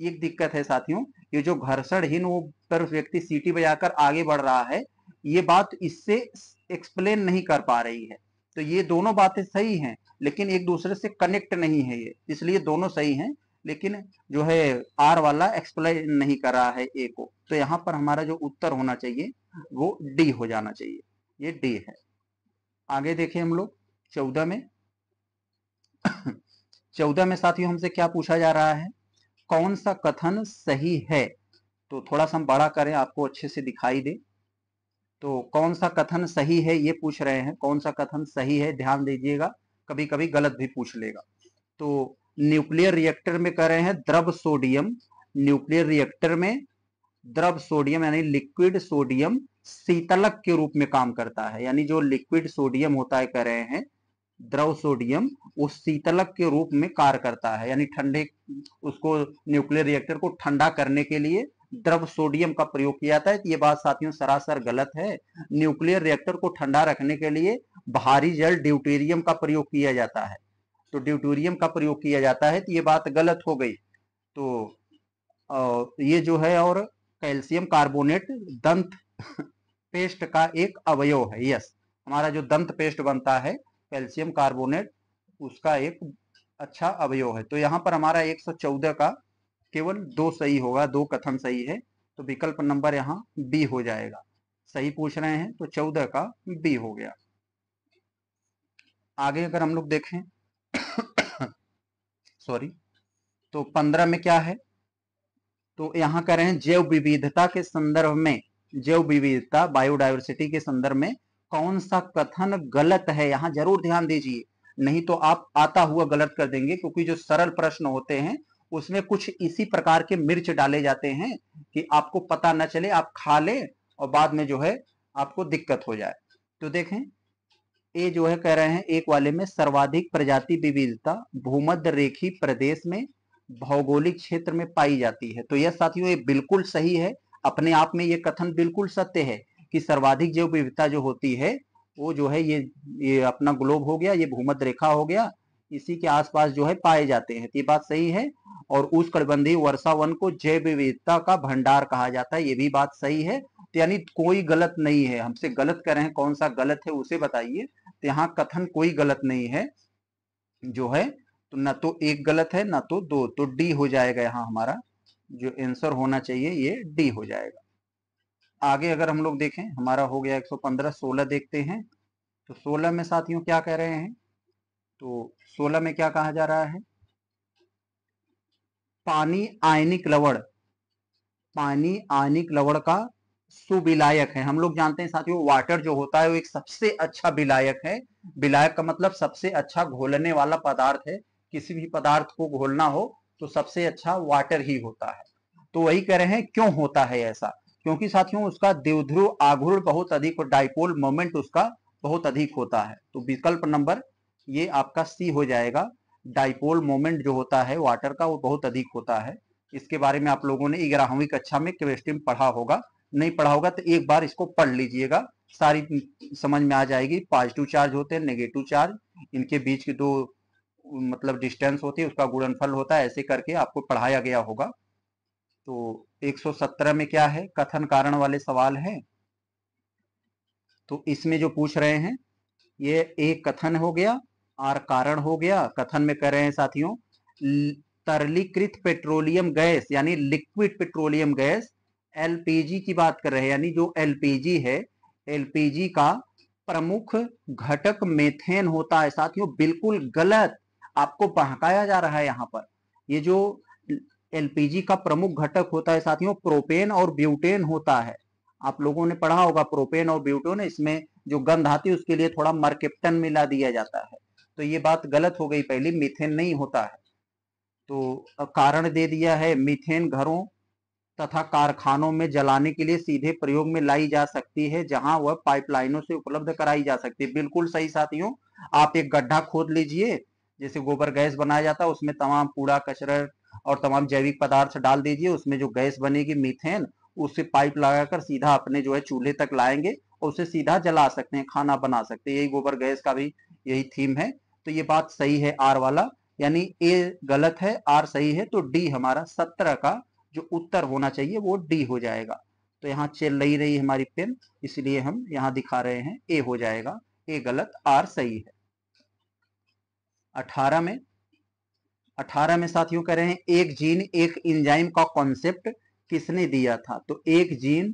एक दिक्कत है साथियों ये जो घर्षणहीन वो पर व्यक्ति सीटी बजाकर आगे बढ़ रहा है ये बात इससे एक्सप्लेन नहीं कर पा रही है तो ये दोनों बातें सही हैं लेकिन एक दूसरे से कनेक्ट नहीं है ये इसलिए दोनों सही हैं लेकिन जो है आर वाला एक्सप्लेन नहीं कर रहा है ए को तो यहाँ पर हमारा जो उत्तर होना चाहिए वो डी हो जाना चाहिए ये डी है आगे देखें हम लोग चौदह में चौदह में साथियों हमसे क्या पूछा जा रहा है कौन सा कथन सही है तो थोड़ा सा हम बड़ा करें आपको अच्छे से दिखाई दे तो कौन सा कथन सही है ये पूछ रहे हैं कौन सा कथन सही है ध्यान दीजिएगा कभी कभी गलत भी पूछ लेगा तो न्यूक्लियर रिएक्टर में कर रहे हैं द्रव सोडियम न्यूक्लियर रिएक्टर में द्रव सोडियम यानी लिक्विड सोडियम शीतलक के रूप में काम करता है यानी जो लिक्विड सोडियम होता है कह रहे हैं द्रव सोडियम वो शीतलक के रूप में कार्य करता है यानी ठंडे उसको न्यूक्लियर रिएक्टर को ठंडा करने के लिए द्रव सोडियम का प्रयोग किया जाता है तो ये बात साथियों सरासर गलत है न्यूक्लियर रिएक्टर को ठंडा रखने के लिए भारी जल ड्यूटेरियम का प्रयोग किया जाता है तो ड्यूटेरियम का प्रयोग किया जाता है तो ये बात गलत हो गई तो ये जो है और कैल्शियम कार्बोनेट दंत पेस्ट का एक अवयव है यस हमारा जो दंत पेस्ट बनता है कैल्शियम कार्बोनेट उसका एक अच्छा अवयव है तो यहाँ पर हमारा 114 का केवल दो सही होगा दो कथन सही है तो विकल्प नंबर यहाँ बी हो जाएगा सही पूछ रहे हैं तो चौदह का बी हो गया आगे अगर हम लोग देखें सॉरी तो पंद्रह में क्या है तो यहां कह रहे हैं जैव विविधता के संदर्भ में जैव विविधता बायोडाइवर्सिटी के संदर्भ में कौन सा कथन गलत है यहां जरूर ध्यान दीजिए नहीं तो आप आता हुआ गलत कर देंगे क्योंकि जो सरल प्रश्न होते हैं उसमें कुछ इसी प्रकार के मिर्च डाले जाते हैं कि आपको पता ना चले आप खा ले और बाद में जो है आपको दिक्कत हो जाए तो देखें ये जो है कह रहे हैं एक वाले में सर्वाधिक प्रजाति विविधता भूमध्य रेखी प्रदेश में भौगोलिक क्षेत्र में पाई जाती है तो यह साथियों ये बिल्कुल सही है अपने आप में ये कथन बिल्कुल सत्य है कि सर्वाधिक जैव विविधता जो होती है वो जो है ये ये अपना ग्लोब हो गया ये भूमध्य रेखा हो गया इसी के आसपास जो है पाए जाते हैं तो ये बात सही है और उष्णकटिबंधीय वन को जैव विविधता का भंडार कहा जाता है ये भी बात सही है तो यानी कोई गलत नहीं है हमसे गलत कह रहे हैं कौन सा गलत है उसे बताइए तो यहाँ कथन कोई गलत नहीं है जो है तो ना तो एक गलत है ना तो दो तो डी हो जाएगा यहाँ हमारा जो आंसर होना चाहिए ये डी हो जाएगा आगे अगर हम लोग देखें हमारा हो गया 115 16 देखते हैं तो 16 में साथियों क्या कह रहे हैं तो 16 में क्या कहा जा रहा है पानी आयनिक लवण पानी आयनिक लवण का सुबिलायक है हम लोग जानते हैं साथियों वाटर जो होता है वो एक सबसे अच्छा विलायक है विलायक का मतलब सबसे अच्छा घोलने वाला पदार्थ है किसी भी पदार्थ को घोलना हो तो सबसे अच्छा वाटर ही होता है तो वही कह रहे हैं क्यों होता है ऐसा क्योंकि साथियों उसका देवध्रुव आघूर्ण बहुत अधिक और डाइपोल मोमेंट उसका बहुत अधिक होता है तो विकल्प नंबर ये आपका सी हो जाएगा डाइपोल मोमेंट जो होता है वाटर का वो बहुत अधिक होता है इसके बारे में आप लोगों ने ग्यारहवीं कक्षा में केमिस्ट्री में पढ़ा होगा नहीं पढ़ा होगा तो एक बार इसको पढ़ लीजिएगा सारी समझ में आ जाएगी पॉजिटिव चार्ज होते हैं नेगेटिव चार्ज इनके बीच के दो मतलब डिस्टेंस होती है उसका गुणनफल होता है ऐसे करके आपको पढ़ाया गया होगा तो 117 में क्या है कथन कारण वाले सवाल हैं तो इसमें जो पूछ रहे हैं ये एक कथन हो गया आर कारण हो गया कथन में कह रहे हैं साथियों तरलीकृत पेट्रोलियम गैस यानी लिक्विड पेट्रोलियम गैस एलपीजी की बात कर रहे हैं यानी जो एलपीजी है एलपीजी का प्रमुख घटक मेथेन होता है साथियों बिल्कुल गलत आपको बहकाया जा रहा है यहाँ पर ये जो एलपीजी का प्रमुख घटक होता है साथियों प्रोपेन और ब्यूटेन होता है आप लोगों ने पढ़ा होगा प्रोपेन और ब्यूटेन इसमें जो गंध आती है उसके लिए थोड़ा मर्केप्टन मिला दिया जाता है तो ये बात गलत हो गई पहली मिथेन नहीं होता है तो कारण दे दिया है मिथेन घरों तथा कारखानों में जलाने के लिए सीधे प्रयोग में लाई जा सकती है जहां वह पाइपलाइनों से उपलब्ध कराई जा सकती है बिल्कुल सही साथियों आप एक गड्ढा खोद लीजिए जैसे गोबर गैस बनाया जाता है उसमें तमाम कूड़ा कचरा और तमाम जैविक पदार्थ डाल दीजिए उसमें जो गैस बनेगी मीथेन उससे पाइप लगाकर सीधा अपने जो है चूल्हे तक लाएंगे और उसे सीधा जला सकते हैं खाना बना सकते हैं यही गोबर गैस का भी यही थीम है तो ये बात सही है आर वाला यानी ए गलत है आर सही है तो डी हमारा सत्रह का जो उत्तर होना चाहिए वो डी हो जाएगा तो यहाँ चल नहीं रही हमारी पेन इसलिए हम यहाँ दिखा रहे हैं ए हो जाएगा ए गलत आर सही है अठारह में अठारह में साथियों कह रहे हैं एक जीन एक एंजाइम का कॉन्सेप्ट किसने दिया था तो एक जीन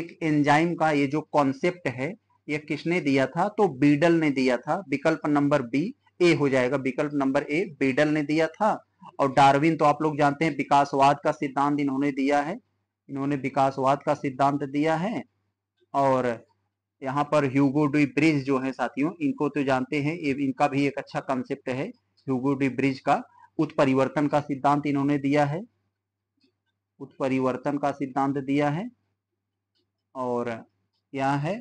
एक एंजाइम का ये जो कॉन्सेप्ट है यह किसने दिया था तो बीडल ने दिया था विकल्प नंबर बी ए हो जाएगा विकल्प नंबर ए बीडल ने दिया था और डार्विन तो आप लोग जानते हैं विकासवाद का सिद्धांत इन्होंने दिया है इन्होंने विकासवाद का सिद्धांत दिया है और यहाँ पर ह्यूगो डी ब्रिज जो है साथियों इनको तो जानते हैं इनका भी एक अच्छा कंसेप्ट है ह्यूगो डी ब्रिज का उत्परिवर्तन का सिद्धांत इन्होंने दिया है उत्परिवर्तन का सिद्धांत दिया है और क्या है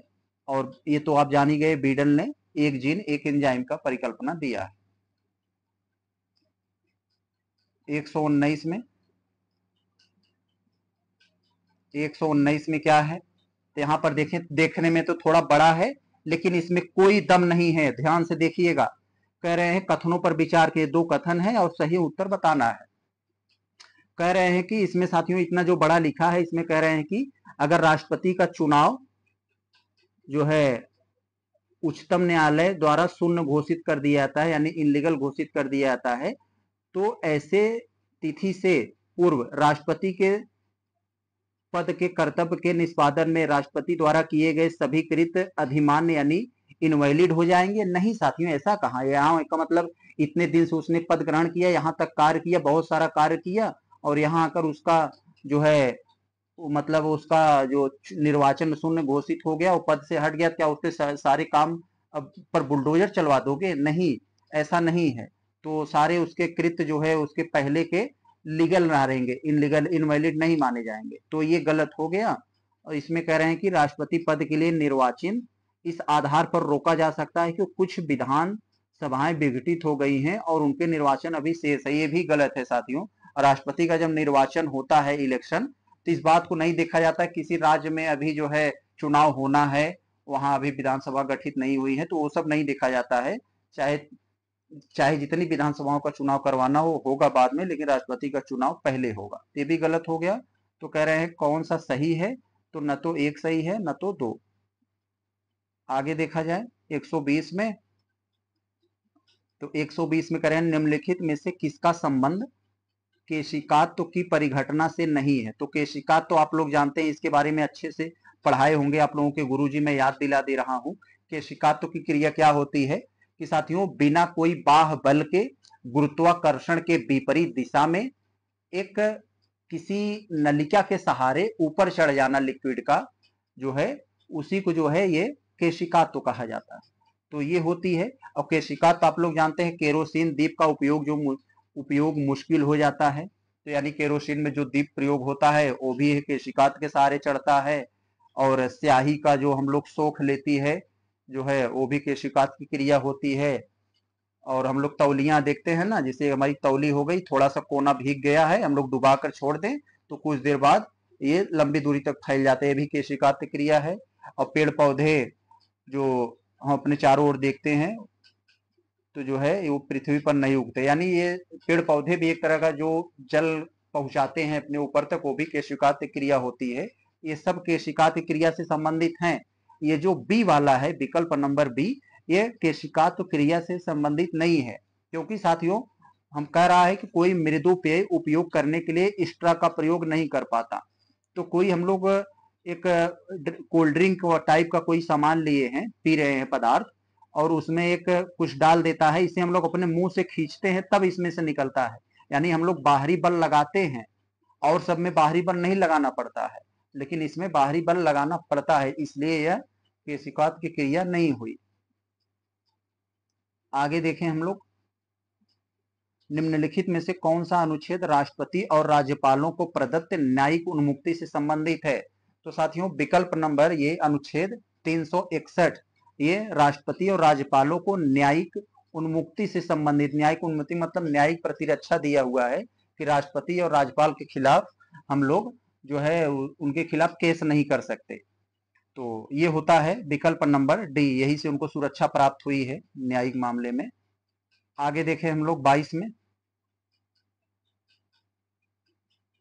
और ये तो आप जान ही गए बीडल ने एक जीन एक एंजाइम का परिकल्पना दिया है एक सौ उन्नीस में एक सौ उन्नीस में क्या है तो यहां पर देखें देखने में तो थोड़ा बड़ा है लेकिन इसमें कोई दम नहीं है ध्यान से देखिएगा कह रहे हैं कथनों पर विचार के दो कथन है और सही उत्तर बताना है कह रहे हैं कि इसमें साथियों इतना जो बड़ा लिखा है इसमें कह रहे हैं कि अगर राष्ट्रपति का चुनाव जो है उच्चतम न्यायालय द्वारा शून्य घोषित कर दिया जाता है यानी इनलीगल घोषित कर दिया जाता है तो ऐसे तिथि से पूर्व राष्ट्रपति के पद के कर्तव्य के निष्पादन में राष्ट्रपति द्वारा किए गए सभी कृत अधिमान यानी इनवैलिड हो जाएंगे नहीं साथियों ऐसा कहा यहाँ का मतलब इतने दिन से उसने पद ग्रहण किया यहाँ तक कार्य किया बहुत सारा कार्य किया और यहाँ आकर उसका जो है मतलब उसका जो निर्वाचन शून्य घोषित हो गया वो पद से हट गया क्या उसके सारे काम पर बुलडोजर चलवा दोगे नहीं ऐसा नहीं है तो सारे उसके कृत्य जो है उसके पहले के लीगल ना रहेंगे इनलीगल इनवैलिड नहीं माने जाएंगे तो ये गलत हो गया और इसमें कह रहे हैं कि राष्ट्रपति पद के लिए निर्वाचन इस आधार पर रोका जा सकता है कि कुछ विधान सभाएं विघटित हो गई हैं और उनके निर्वाचन अभी शेष है ये भी गलत है साथियों राष्ट्रपति का जब निर्वाचन होता है इलेक्शन तो इस बात को नहीं देखा जाता है किसी राज्य में अभी जो है चुनाव होना है वहां अभी विधानसभा गठित नहीं हुई है तो वो सब नहीं देखा जाता है चाहे चाहे जितनी विधानसभाओं का चुनाव करवाना हो होगा बाद में लेकिन राष्ट्रपति का चुनाव पहले होगा ये भी गलत हो गया तो कह रहे हैं कौन सा सही है तो न तो एक सही है न तो दो आगे देखा जाए 120 में तो 120 में कह रहे हैं निम्नलिखित में से किसका संबंध केशिका तो की परिघटना से नहीं है तो केशिकात तो आप लोग जानते हैं इसके बारे में अच्छे से पढ़ाए होंगे आप लोगों के गुरु जी मैं याद दिला दे रहा हूँ केशिकात्व की क्रिया क्या होती है कि साथियों बिना कोई बाह बल के गुरुत्वाकर्षण के विपरीत दिशा में एक किसी नलिका के सहारे ऊपर चढ़ जाना लिक्विड का जो है उसी को जो है ये केशिकात्व कहा जाता है तो ये होती है और केशिकात्व आप लोग जानते हैं केरोसिन दीप का उपयोग जो उपयोग मुश्किल हो जाता है तो यानी केरोसिन में जो दीप प्रयोग होता है वो भी के के सहारे चढ़ता है और स्याही का जो हम लोग सोख लेती है जो है वो भी केशिकात की क्रिया होती है और हम लोग तौलियाँ देखते हैं ना जैसे हमारी तौली हो गई थोड़ा सा कोना भीग गया है हम लोग डुबा कर छोड़ दें तो कुछ देर बाद ये लंबी दूरी तक फैल जाते हैं ये भी केशिकात क्रिया है और पेड़ पौधे जो हम अपने चारों ओर देखते हैं तो जो है वो पृथ्वी पर नहीं उगते यानी ये पेड़ पौधे भी एक तरह का जो जल पहुंचाते हैं अपने ऊपर तक वो भी केशिकात क्रिया होती है ये सब केशिकात क्रिया से संबंधित हैं ये जो बी वाला है विकल्प नंबर बी ये केशिकात क्रिया से संबंधित नहीं है क्योंकि साथियों हम कह रहा है कि कोई मृदु पेय उपयोग करने के लिए एक्स्ट्रा का प्रयोग नहीं कर पाता तो कोई हम लोग एक कोल्ड ड्रिंक टाइप का कोई सामान लिए हैं पी रहे हैं पदार्थ और उसमें एक कुछ डाल देता है इसे हम लोग अपने मुंह से खींचते हैं तब इसमें से निकलता है यानी हम लोग बाहरी बल लगाते हैं और सब में बाहरी बल नहीं लगाना पड़ता है लेकिन इसमें बाहरी बल लगाना पड़ता है इसलिए यह केशिकात की क्रिया नहीं हुई आगे देखें हम लोग निम्नलिखित में से कौन सा अनुच्छेद राष्ट्रपति और राज्यपालों को प्रदत्त न्यायिक उन्मुक्ति से संबंधित है तो साथियों विकल्प नंबर ये अनुच्छेद इकसठ ये राष्ट्रपति और राज्यपालों को न्यायिक उन्मुक्ति से संबंधित न्यायिक उन्मुक्ति मतलब न्यायिक प्रतिरक्षा दिया हुआ है कि राष्ट्रपति और राज्यपाल के खिलाफ हम लोग जो है उनके खिलाफ केस नहीं कर सकते तो ये होता है विकल्प नंबर डी यही से उनको सुरक्षा प्राप्त हुई है न्यायिक मामले में आगे देखें हम लोग बाईस में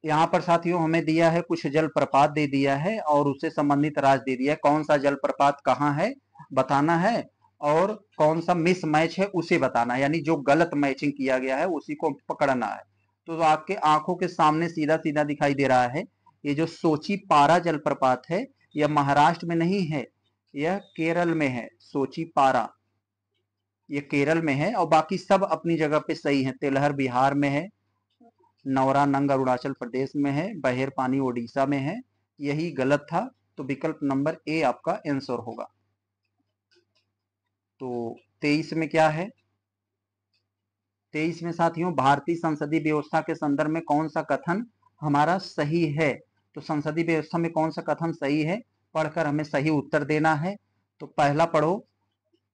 यहाँ पर साथियों हमें दिया है कुछ जलप्रपात दे दिया है और उससे संबंधित राज दे दिया है कौन सा जलप्रपात कहाँ है बताना है और कौन सा मिस मैच है उसे बताना है यानी जो गलत मैचिंग किया गया है उसी को पकड़ना है तो आपके आंखों के सामने सीधा सीधा दिखाई दे रहा है ये जो सोची पारा जलप्रपात है यह महाराष्ट्र में नहीं है यह केरल में है सोची पारा ये केरल में है और बाकी सब अपनी जगह पे सही है तेलहर बिहार में है नवरा नंग अरुणाचल प्रदेश में है बहेर पानी ओडिशा में है यही गलत था तो विकल्प नंबर ए आपका आंसर होगा तो तेईस में क्या है तेईस में साथियों भारतीय संसदीय व्यवस्था के संदर्भ में कौन सा कथन हमारा सही है तो संसदीय व्यवस्था में कौन सा कथन सही है पढ़कर हमें सही उत्तर देना है तो पहला पढ़ो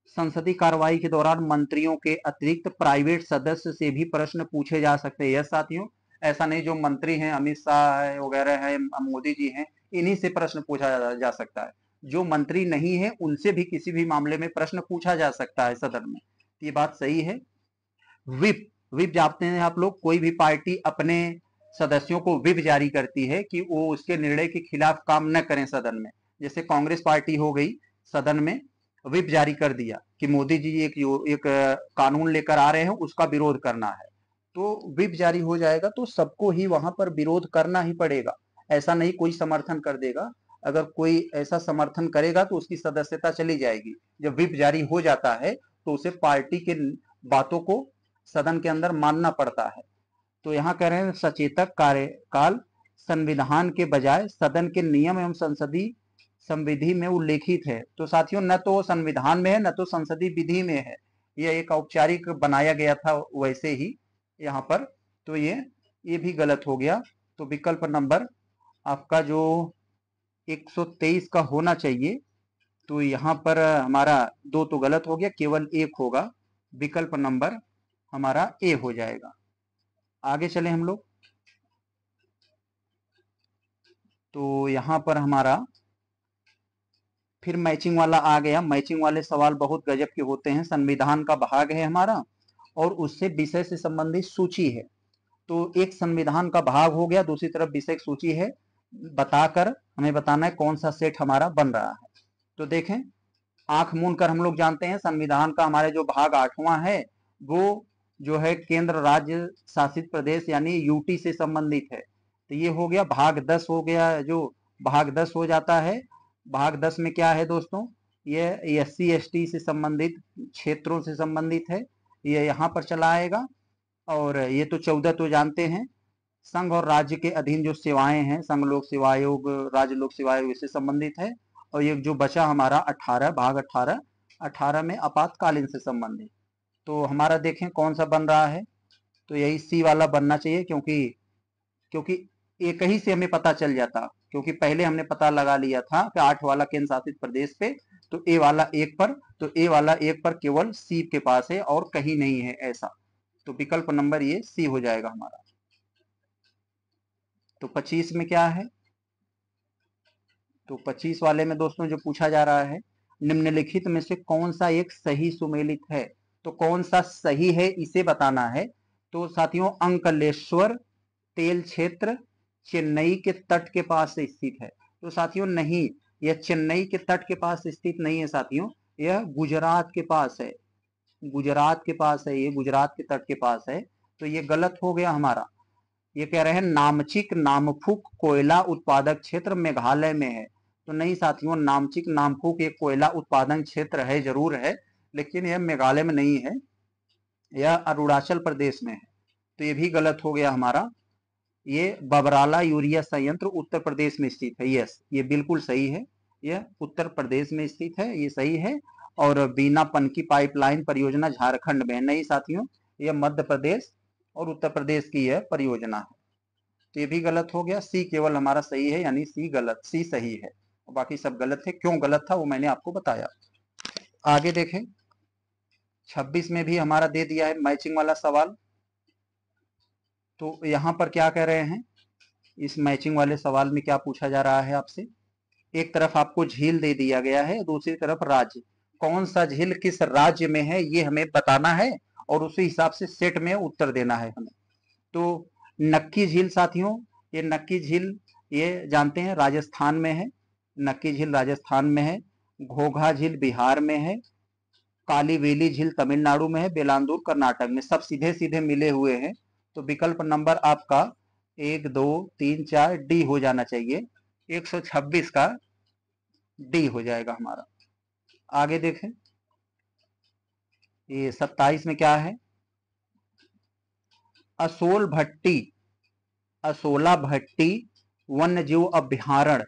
संसदीय कार्रवाई के दौरान मंत्रियों के अतिरिक्त प्राइवेट सदस्य से भी प्रश्न पूछे जा सकते हैं यह साथियों ऐसा नहीं जो मंत्री हैं अमित शाह है वगैरह है मोदी जी हैं इन्हीं से प्रश्न पूछा जा, जा सकता है जो मंत्री नहीं है उनसे भी किसी भी मामले में प्रश्न पूछा जा सकता है सदन में ये बात सही है विप विप जानते हैं आप लोग कोई भी पार्टी अपने सदस्यों को विप जारी करती है कि वो उसके निर्णय के खिलाफ काम न करें सदन में जैसे कांग्रेस पार्टी हो गई सदन में विप जारी कर दिया कि मोदी जी एक एक कानून लेकर आ रहे हैं उसका विरोध करना है तो विप जारी हो जाएगा तो सबको ही वहां पर विरोध करना ही पड़ेगा ऐसा नहीं कोई समर्थन कर देगा अगर कोई ऐसा समर्थन करेगा तो उसकी सदस्यता चली जाएगी जब विप जारी हो जाता है तो उसे पार्टी के बातों को सदन के अंदर मानना पड़ता है तो यहाँ कह रहे हैं सचेतक कार्यकाल संविधान के बजाय सदन के नियम एवं संसदीय संविधि में उल्लेखित है तो साथियों न तो संविधान में है न तो संसदीय विधि में है यह एक औपचारिक बनाया गया था वैसे ही यहाँ पर तो ये ये भी गलत हो गया तो विकल्प नंबर आपका जो 123 का होना चाहिए तो यहाँ पर हमारा दो तो गलत हो गया केवल एक होगा विकल्प नंबर हमारा ए हो जाएगा आगे चले हम लोग तो यहाँ पर हमारा फिर मैचिंग वाला आ गया मैचिंग वाले सवाल बहुत गजब के होते हैं संविधान का भाग है हमारा और उससे विषय से संबंधित सूची है तो एक संविधान का भाग हो गया दूसरी तरफ विषय सूची है बताकर हमें बताना है कौन सा सेट हमारा बन रहा है तो देखें आंख मून कर हम लोग जानते हैं संविधान का हमारे जो भाग आठवां है वो जो है केंद्र राज्य शासित प्रदेश यानी यूटी से संबंधित है तो ये हो गया भाग दस हो गया जो भाग दस हो जाता है भाग दस में क्या है दोस्तों यह एस सी से संबंधित क्षेत्रों से संबंधित है यह यहाँ पर चला आएगा और ये तो चौदह तो जानते हैं संघ और राज्य के अधीन जो सेवाएं हैं संघ लोक सेवा आयोग राज्य लोक सेवा आयोग इससे संबंधित है और ये जो बचा हमारा अठारह भाग अठारह अठारह में आपातकालीन से संबंधित तो हमारा देखें कौन सा बन रहा है तो यही सी वाला बनना चाहिए क्योंकि क्योंकि एक ही से हमें पता चल जाता क्योंकि पहले हमने पता लगा लिया था कि आठ वाला केंद्र शासित प्रदेश पे तो ए वाला एक पर तो ए वाला एक पर केवल सी के पास है और कहीं नहीं है ऐसा तो विकल्प नंबर ये सी हो जाएगा हमारा तो 25 में क्या है तो 25 वाले में दोस्तों जो पूछा जा रहा है निम्नलिखित में से कौन सा एक सही सुमेलित है तो कौन सा सही है इसे बताना है तो साथियों अंकलेश्वर तेल क्षेत्र चेन्नई के तट के पास स्थित है तो साथियों नहीं यह चेन्नई के तट के पास स्थित नहीं है साथियों यह गुजरात के पास है गुजरात के पास है ये गुजरात के तट के पास है तो ये गलत हो गया हमारा ये कह रहे हैं नामचिक नामफुक कोयला उत्पादक क्षेत्र मेघालय में है तो नहीं साथियों नामचिक नामफुक ये कोयला उत्पादन क्षेत्र है जरूर है लेकिन यह मेघालय में नहीं है यह अरुणाचल प्रदेश में है तो ये भी गलत हो गया हमारा ये बबराला यूरिया संयंत्र उत्तर प्रदेश में स्थित है यस ये बिल्कुल सही है यह उत्तर प्रदेश में स्थित है ये सही है और बीना पनकी पाइपलाइन परियोजना झारखंड में है नहीं साथियों यह मध्य प्रदेश और उत्तर प्रदेश की यह परियोजना है तो ये भी गलत हो गया सी केवल हमारा सही है यानी सी गलत सी सही है बाकी सब गलत है क्यों गलत था वो मैंने आपको बताया आगे देखें 26 में भी हमारा दे दिया है मैचिंग वाला सवाल तो यहाँ पर क्या कह रहे हैं इस मैचिंग वाले सवाल में क्या पूछा जा रहा है आपसे एक तरफ आपको झील दे दिया गया है दूसरी तरफ राज्य कौन सा झील किस राज्य में है ये हमें बताना है और उसी हिसाब से सेट में उत्तर देना है हमें तो नक्की झील साथियों ये नक्की झील ये जानते हैं राजस्थान में है नक्की झील राजस्थान में है घोघा झील बिहार में है कालीवेली झील तमिलनाडु में है बेलांदूर कर्नाटक में सब सीधे सीधे मिले हुए हैं तो विकल्प नंबर आपका एक दो तीन चार डी हो जाना चाहिए 126 का डी हो जाएगा हमारा आगे देखें ये सत्ताईस में क्या है असोल भट्टी असोला भट्टी वन्य जीव अभ्यारण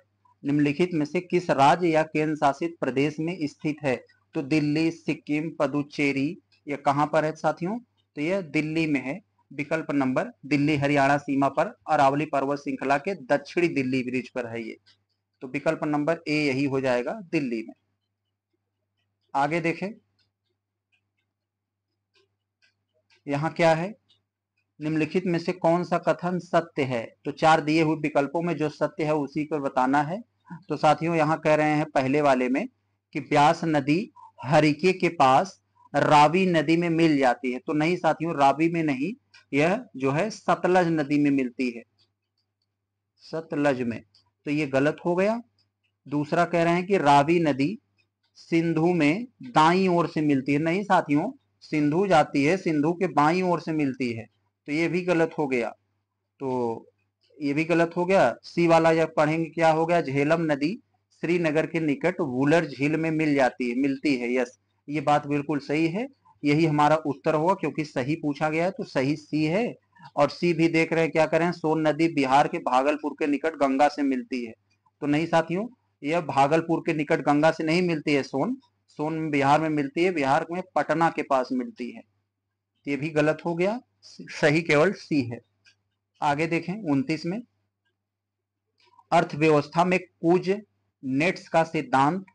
निम्नलिखित में से किस राज्य या केंद्र शासित प्रदेश में स्थित है तो दिल्ली सिक्किम पदुचेरी ये कहां पर है साथियों तो यह दिल्ली में है विकल्प नंबर दिल्ली हरियाणा सीमा पर अरावली पर्वत श्रृंखला के दक्षिणी दिल्ली ब्रिज पर है ये तो विकल्प नंबर ए यही हो जाएगा दिल्ली में आगे देखें यहाँ क्या है निम्नलिखित में से कौन सा कथन सत्य है तो चार दिए हुए विकल्पों में जो सत्य है उसी को बताना है तो साथियों यहां कह रहे हैं पहले वाले में कि ब्यास नदी हरिके के पास रावी नदी में मिल जाती है तो नहीं साथियों रावी में नहीं यह जो है सतलज नदी में मिलती है सतलज में तो ये गलत हो गया दूसरा कह रहे हैं कि रावी नदी सिंधु में दाई ओर से मिलती है नहीं साथियों सिंधु जाती है सिंधु के बाई ओर से मिलती है तो ये भी गलत हो गया तो ये भी गलत हो गया सी वाला जब पढ़ेंगे क्या हो गया झेलम नदी श्रीनगर के निकट वुलर झील में मिल जाती है मिलती है यस ये बात बिल्कुल सही है यही हमारा उत्तर होगा क्योंकि सही पूछा गया है तो सही सी है और सी भी देख रहे हैं क्या करें सोन नदी बिहार के भागलपुर के निकट गंगा से मिलती है तो नहीं साथियों यह भागलपुर के निकट गंगा से नहीं मिलती है सोन सोन बिहार में मिलती है बिहार में पटना के पास मिलती है ये भी गलत हो गया सही केवल सी है आगे देखें उन्तीस में अर्थव्यवस्था में कुज नेट्स का सिद्धांत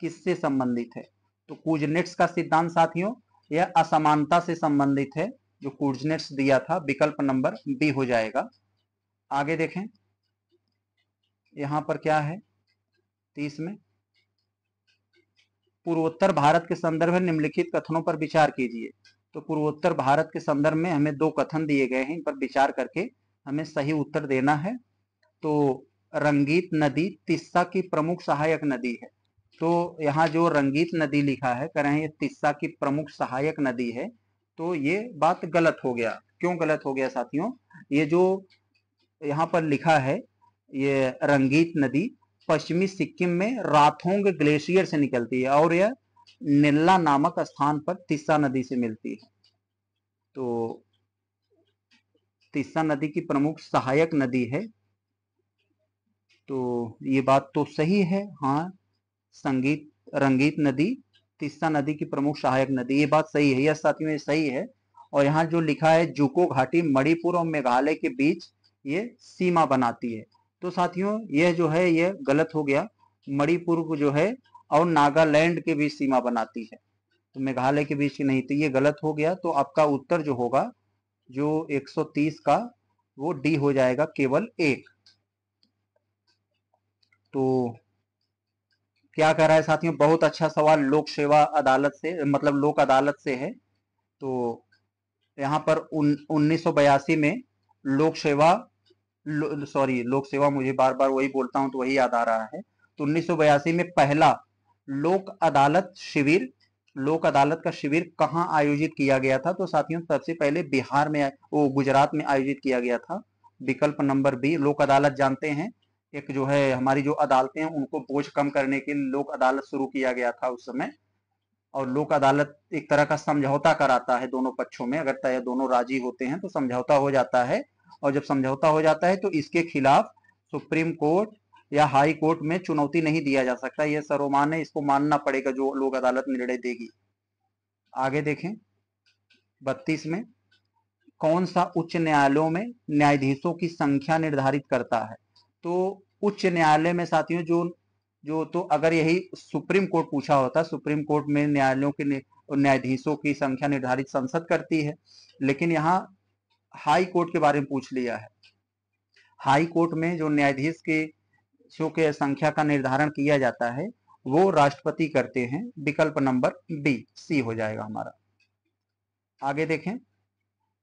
किससे संबंधित है तो कुज नेट्स का सिद्धांत साथियों यह असमानता से संबंधित है जो कूर्जनेट्स दिया था विकल्प नंबर बी हो जाएगा आगे देखें यहाँ पर क्या है तीस में पूर्वोत्तर भारत के संदर्भ में निम्नलिखित कथनों पर विचार कीजिए तो पूर्वोत्तर भारत के संदर्भ में हमें दो कथन दिए गए हैं इन पर विचार करके हमें सही उत्तर देना है तो रंगीत नदी तिस्सा की प्रमुख सहायक नदी है तो यहाँ जो रंगीत नदी लिखा है कह रहे हैं ये तिस्सा की प्रमुख सहायक नदी है तो ये बात गलत हो गया क्यों गलत हो गया साथियों ये जो यहाँ पर लिखा है ये रंगीत नदी पश्चिमी सिक्किम में राथोंग ग्लेशियर से निकलती है और यह निल्ला नामक स्थान पर तिस्सा नदी से मिलती है तो तिस्सा नदी की प्रमुख सहायक नदी है तो ये बात तो सही है हाँ संगीत रंगीत नदी तीस्ता नदी की प्रमुख सहायक नदी ये बात सही है यह साथियों ये सही है और यहाँ जो लिखा है जुको घाटी मणिपुर और मेघालय के बीच ये सीमा बनाती है तो साथियों यह जो है यह गलत हो गया मणिपुर को जो है और नागालैंड के बीच सीमा बनाती है तो मेघालय के बीच नहीं तो ये गलत हो गया तो आपका उत्तर जो होगा जो 130 का वो डी हो जाएगा केवल एक तो क्या कह रहा है साथियों बहुत अच्छा सवाल लोक सेवा अदालत से मतलब लोक अदालत से है तो यहाँ पर उन्नीस में लोक सेवा लो, सॉरी लोक सेवा मुझे बार बार वही बोलता हूँ तो वही याद आ रहा है तो उन्नीस में पहला लोक अदालत शिविर लोक अदालत का शिविर कहाँ आयोजित किया गया था तो साथियों सबसे पहले बिहार में वो गुजरात में आयोजित किया गया था विकल्प नंबर बी लोक अदालत जानते हैं एक जो है हमारी जो अदालतें हैं उनको बोझ कम करने के लिए लोक अदालत शुरू किया गया था उस समय और लोक अदालत एक तरह का समझौता कराता है दोनों पक्षों में अगर तय दोनों राजी होते हैं तो समझौता हो जाता है और जब समझौता हो जाता है तो इसके खिलाफ सुप्रीम कोर्ट या हाई कोर्ट में चुनौती नहीं दिया जा सकता यह सर्वमान है इसको मानना पड़ेगा जो लोक अदालत निर्णय देगी आगे देखें बत्तीस में कौन सा उच्च न्यायालयों में न्यायाधीशों की संख्या निर्धारित करता है तो उच्च न्यायालय में साथियों जो जो तो अगर यही सुप्रीम कोर्ट पूछा होता सुप्रीम कोर्ट में न्यायालयों के न्यायाधीशों की संख्या निर्धारित संसद करती है लेकिन यहाँ हाई कोर्ट के बारे में पूछ लिया है हाई कोर्ट में जो न्यायाधीश के शो के संख्या का निर्धारण किया जाता है वो राष्ट्रपति करते हैं विकल्प नंबर बी सी हो जाएगा हमारा आगे देखें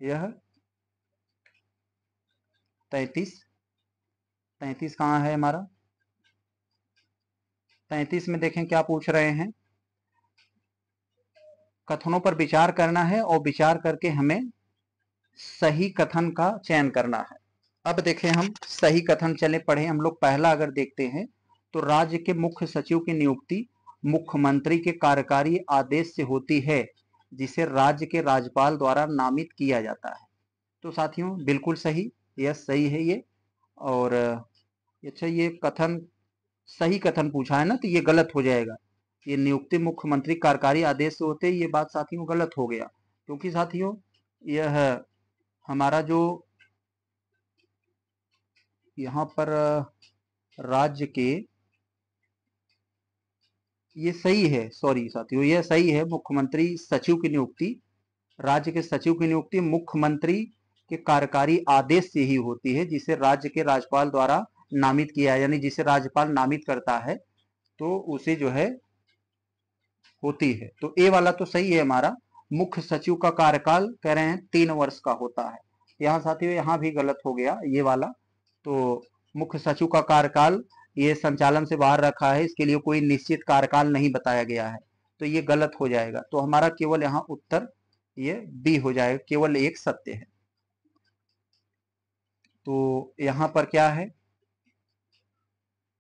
यह तैतीस तैतीस कहाँ है हमारा तैतीस में देखें क्या पूछ रहे हैं कथनों पर विचार करना है और विचार करके हमें सही कथन का चयन करना है अब देखें हम सही कथन चले पढ़े हम लोग पहला अगर देखते हैं तो राज्य के मुख्य सचिव की नियुक्ति मुख्यमंत्री के कार्यकारी आदेश से होती है जिसे राज्य के राज्यपाल द्वारा नामित किया जाता है तो साथियों बिल्कुल सही यस सही है ये और अच्छा ये कथन सही कथन पूछा है ना तो ये गलत हो जाएगा ये नियुक्ति मुख्यमंत्री कार्यकारी आदेश से होते ये बात साथियों गलत हो गया क्योंकि साथियों यह हमारा जो यहाँ पर राज्य के ये सही है सॉरी साथियों यह सही है मुख्यमंत्री सचिव की नियुक्ति राज्य के सचिव की नियुक्ति मुख्यमंत्री के कार्यकारी आदेश से ही होती है जिसे राज्य के राज्यपाल द्वारा नामित किया यानी जिसे राज्यपाल नामित करता है तो उसे जो है होती है तो ए वाला तो सही है हमारा मुख्य सचिव का कार्यकाल कह रहे हैं तीन वर्ष का होता है यहाँ साथियों यहाँ भी गलत हो गया ये वाला तो मुख्य सचिव का कार्यकाल ये संचालन से बाहर रखा है इसके लिए कोई निश्चित कार्यकाल नहीं बताया गया है तो ये गलत हो जाएगा तो हमारा केवल यहाँ उत्तर ये बी हो जाएगा केवल एक सत्य है तो यहाँ पर क्या है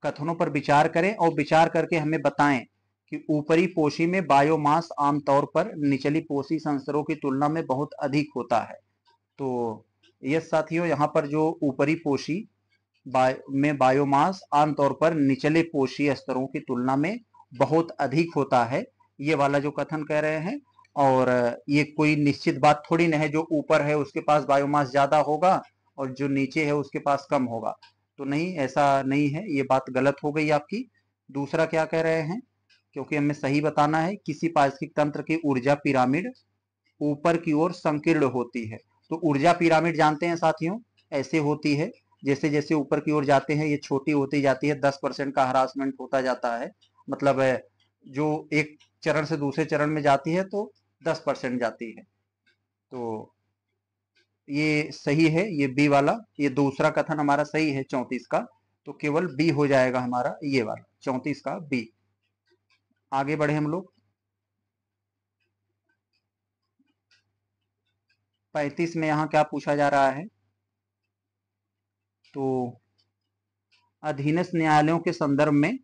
कथनों पर विचार करें और विचार करके हमें बताएं कि ऊपरी पोशी में बायोमास आमतौर पर निचली पोशी संसरों की तुलना में बहुत अधिक होता है तो ये साथियों यहाँ पर जो ऊपरी पोशी बाय में बायोमास आमतौर पर निचले पोषी स्तरों की तुलना में बहुत अधिक होता है ये वाला जो कथन कह रहे हैं और ये कोई निश्चित बात थोड़ी नहीं है जो ऊपर है उसके पास बायोमास ज्यादा होगा और जो नीचे है उसके पास कम होगा तो नहीं ऐसा नहीं है ये बात गलत हो गई आपकी दूसरा क्या कह रहे हैं क्योंकि हमें सही बताना है किसी पारिस्थितिक तंत्र की ऊर्जा पिरामिड ऊपर की ओर संकीर्ण होती है तो ऊर्जा पिरामिड जानते हैं साथियों ऐसे होती है जैसे जैसे ऊपर की ओर जाते हैं ये छोटी होती जाती है दस परसेंट का हरासमेंट होता जाता है मतलब है जो एक चरण से दूसरे चरण में जाती है तो दस परसेंट जाती है तो ये सही है ये बी वाला ये दूसरा कथन हमारा सही है चौंतीस का तो केवल बी हो जाएगा हमारा ये वाला चौंतीस का बी आगे बढ़े हम लोग पैतीस में यहाँ क्या पूछा जा रहा है तो अधीनस्थ न्यायालयों के संदर्भ में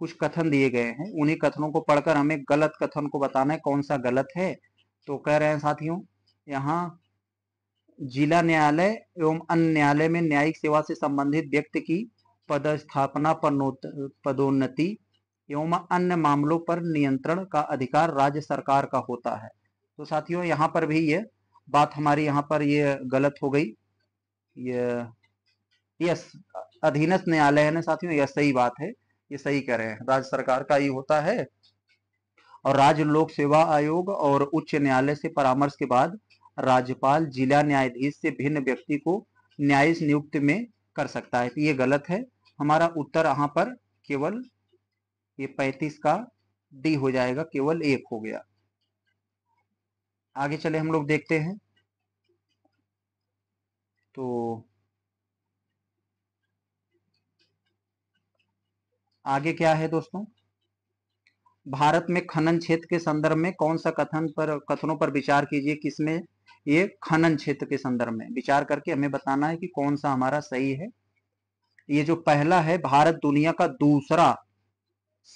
कुछ कथन दिए गए हैं उन्हीं कथनों को पढ़कर हमें गलत कथन को बताना है कौन सा गलत है तो कह रहे हैं साथियों यहाँ जिला न्यायालय एवं अन्य न्यायालय में न्यायिक सेवा से संबंधित व्यक्ति की पदस्थापना पदोन्नति एवं अन्य मामलों पर नियंत्रण का अधिकार राज्य सरकार का होता है तो साथियों यहाँ पर भी ये बात हमारी यहाँ पर ये गलत हो गई ये यस अधीनस्थ न्यायालय है ना साथियों यह सही बात है ये सही कह रहे हैं राज्य सरकार का ही होता है और राज्य लोक सेवा आयोग और उच्च न्यायालय से परामर्श के बाद राज्यपाल जिला न्यायाधीश से भिन्न व्यक्ति को न्यायिक नियुक्त में कर सकता है तो ये गलत है हमारा उत्तर यहाँ पर केवल ये पैतीस का डी हो जाएगा केवल एक हो गया आगे चले हम लोग देखते हैं तो आगे क्या है दोस्तों भारत में खनन क्षेत्र के संदर्भ में कौन सा कथन पर कथनों पर विचार कीजिए किसमें ये खनन क्षेत्र के संदर्भ में विचार करके हमें बताना है कि कौन सा हमारा सही है ये जो पहला है भारत दुनिया का दूसरा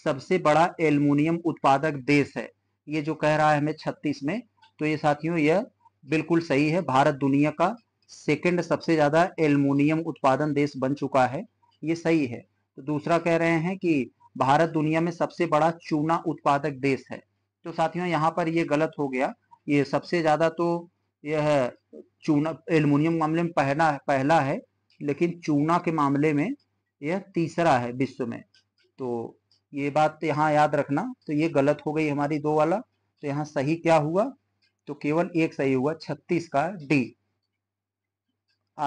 सबसे बड़ा एल्युमिनियम उत्पादक देश है ये जो कह रहा है हमें छत्तीस में तो ये साथियों यह बिल्कुल सही है भारत दुनिया का सेकंड सबसे ज्यादा एल्युमिनियम उत्पादन देश बन चुका है ये सही है तो दूसरा कह रहे हैं कि भारत दुनिया में सबसे बड़ा चूना उत्पादक देश है तो साथियों यहाँ पर ये गलत हो गया ये सबसे ज्यादा तो यह चूना एल्युमिनियम मामले में पहला पहला है लेकिन चूना के मामले में यह तीसरा है विश्व में तो ये बात तो यहाँ याद रखना तो ये गलत हो गई हमारी दो वाला तो यहाँ सही क्या हुआ तो केवल एक सही हुआ छत्तीस का डी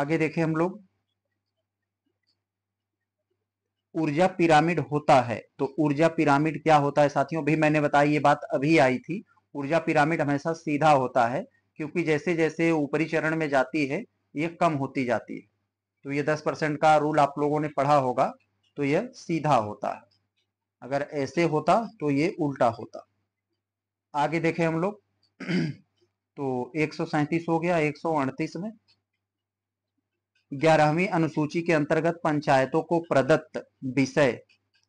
आगे देखें हम लोग ऊर्जा पिरामिड होता है तो ऊर्जा पिरामिड क्या होता है साथियों भी मैंने बताई ये बात अभी आई थी ऊर्जा पिरामिड हमेशा सीधा होता है क्योंकि जैसे जैसे ऊपरी चरण में जाती है ये कम होती जाती है तो ये दस परसेंट का रूल आप लोगों ने पढ़ा होगा तो यह सीधा होता है अगर ऐसे होता तो ये उल्टा होता आगे देखें हम लोग तो एक हो गया एक में ग्यारहवीं अनुसूची के अंतर्गत पंचायतों को प्रदत्त विषय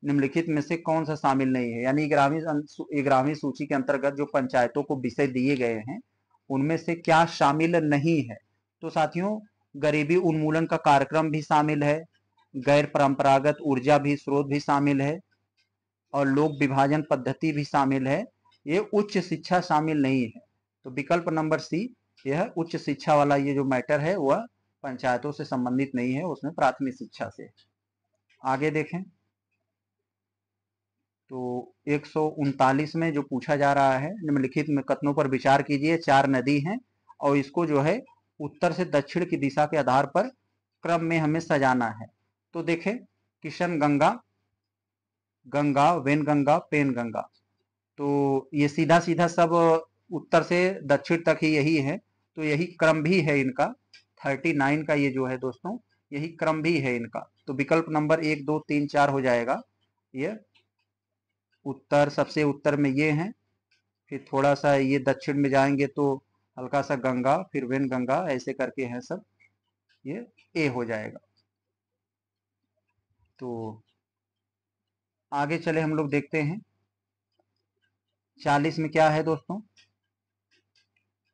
निम्नलिखित में से कौन सा शामिल नहीं है यानी ग्रामीण ग्रामीण सूची के अंतर्गत जो पंचायतों को विषय दिए गए हैं उनमें से क्या शामिल नहीं है तो साथियों गरीबी उन्मूलन का कार्यक्रम भी शामिल है गैर परंपरागत ऊर्जा भी स्रोत भी शामिल है और लोक विभाजन पद्धति भी शामिल है ये उच्च शिक्षा शामिल नहीं है तो विकल्प नंबर सी यह उच्च शिक्षा वाला ये जो मैटर है वह पंचायतों से संबंधित नहीं है उसमें प्राथमिक शिक्षा से आगे देखें तो एक में जो पूछा जा रहा है निम्नलिखित में कथनों पर विचार कीजिए चार नदी हैं और इसको जो है उत्तर से दक्षिण की दिशा के आधार पर क्रम में हमें सजाना है तो देखे Kishanganga Ganga Wainganga Penganga तो ये सीधा सीधा सब उत्तर से दक्षिण तक ही यही है तो यही क्रम भी है इनका थर्टी नाइन का ये जो है दोस्तों यही क्रम भी है इनका तो विकल्प नंबर एक दो तीन चार हो जाएगा ये उत्तर सबसे उत्तर में ये हैं फिर थोड़ा सा ये दक्षिण में जाएंगे तो हल्का सा गंगा फिर वेन गंगा ऐसे करके हैं सब ये ए हो जाएगा तो आगे चले हम लोग देखते हैं चालीस में क्या है दोस्तों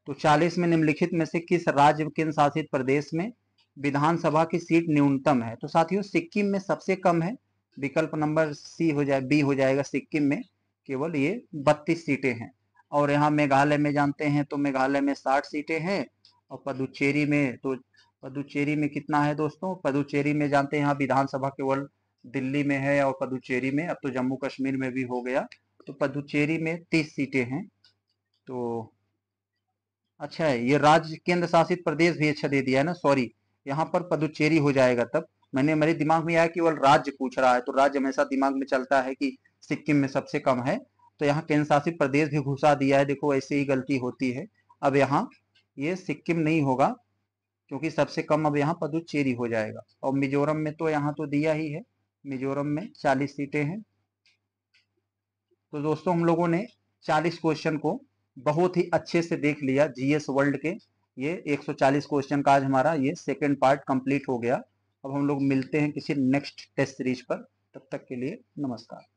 तो चालीस में निम्नलिखित में से किस राज्य केंद्र शासित प्रदेश में विधानसभा की सीट न्यूनतम है तो साथियों सिक्किम में सबसे कम है विकल्प नंबर सी हो जाए बी हो जाएगा सिक्किम में केवल ये बत्तीस सीटें हैं और यहाँ मेघालय में जानते हैं तो मेघालय में साठ सीटें हैं और पदुचेरी में तो पदुचेरी में कितना है दोस्तों पदुचेरी में जानते हैं यहाँ विधानसभा केवल दिल्ली में है और पदुचेरी में अब तो जम्मू कश्मीर में भी हो गया तो पदुचेरी में तीस सीटें हैं तो अच्छा है ये राज्य केंद्र शासित प्रदेश भी अच्छा दे दिया है ना सॉरी यहाँ पर पदुचेरी हो जाएगा तब मैंने मेरे दिमाग में आया केवल राज्य पूछ रहा है तो राज्य हमेशा दिमाग में चलता है कि सिक्किम में सबसे कम है तो यहाँ केंद्र शासित प्रदेश भी घुसा दिया है देखो ऐसे ही गलती होती है अब यहाँ ये सिक्किम नहीं होगा क्योंकि सबसे कम अब यहाँ पदुचेरी हो जाएगा और मिजोरम में तो यहाँ तो दिया ही है मिजोरम में चालीस सीटें हैं तो दोस्तों हम लोगों ने चालीस क्वेश्चन को बहुत ही अच्छे से देख लिया जीएस वर्ल्ड के ये 140 क्वेश्चन का आज हमारा ये सेकेंड पार्ट कंप्लीट हो गया अब हम लोग मिलते हैं किसी नेक्स्ट टेस्ट सीरीज पर तब तक के लिए नमस्कार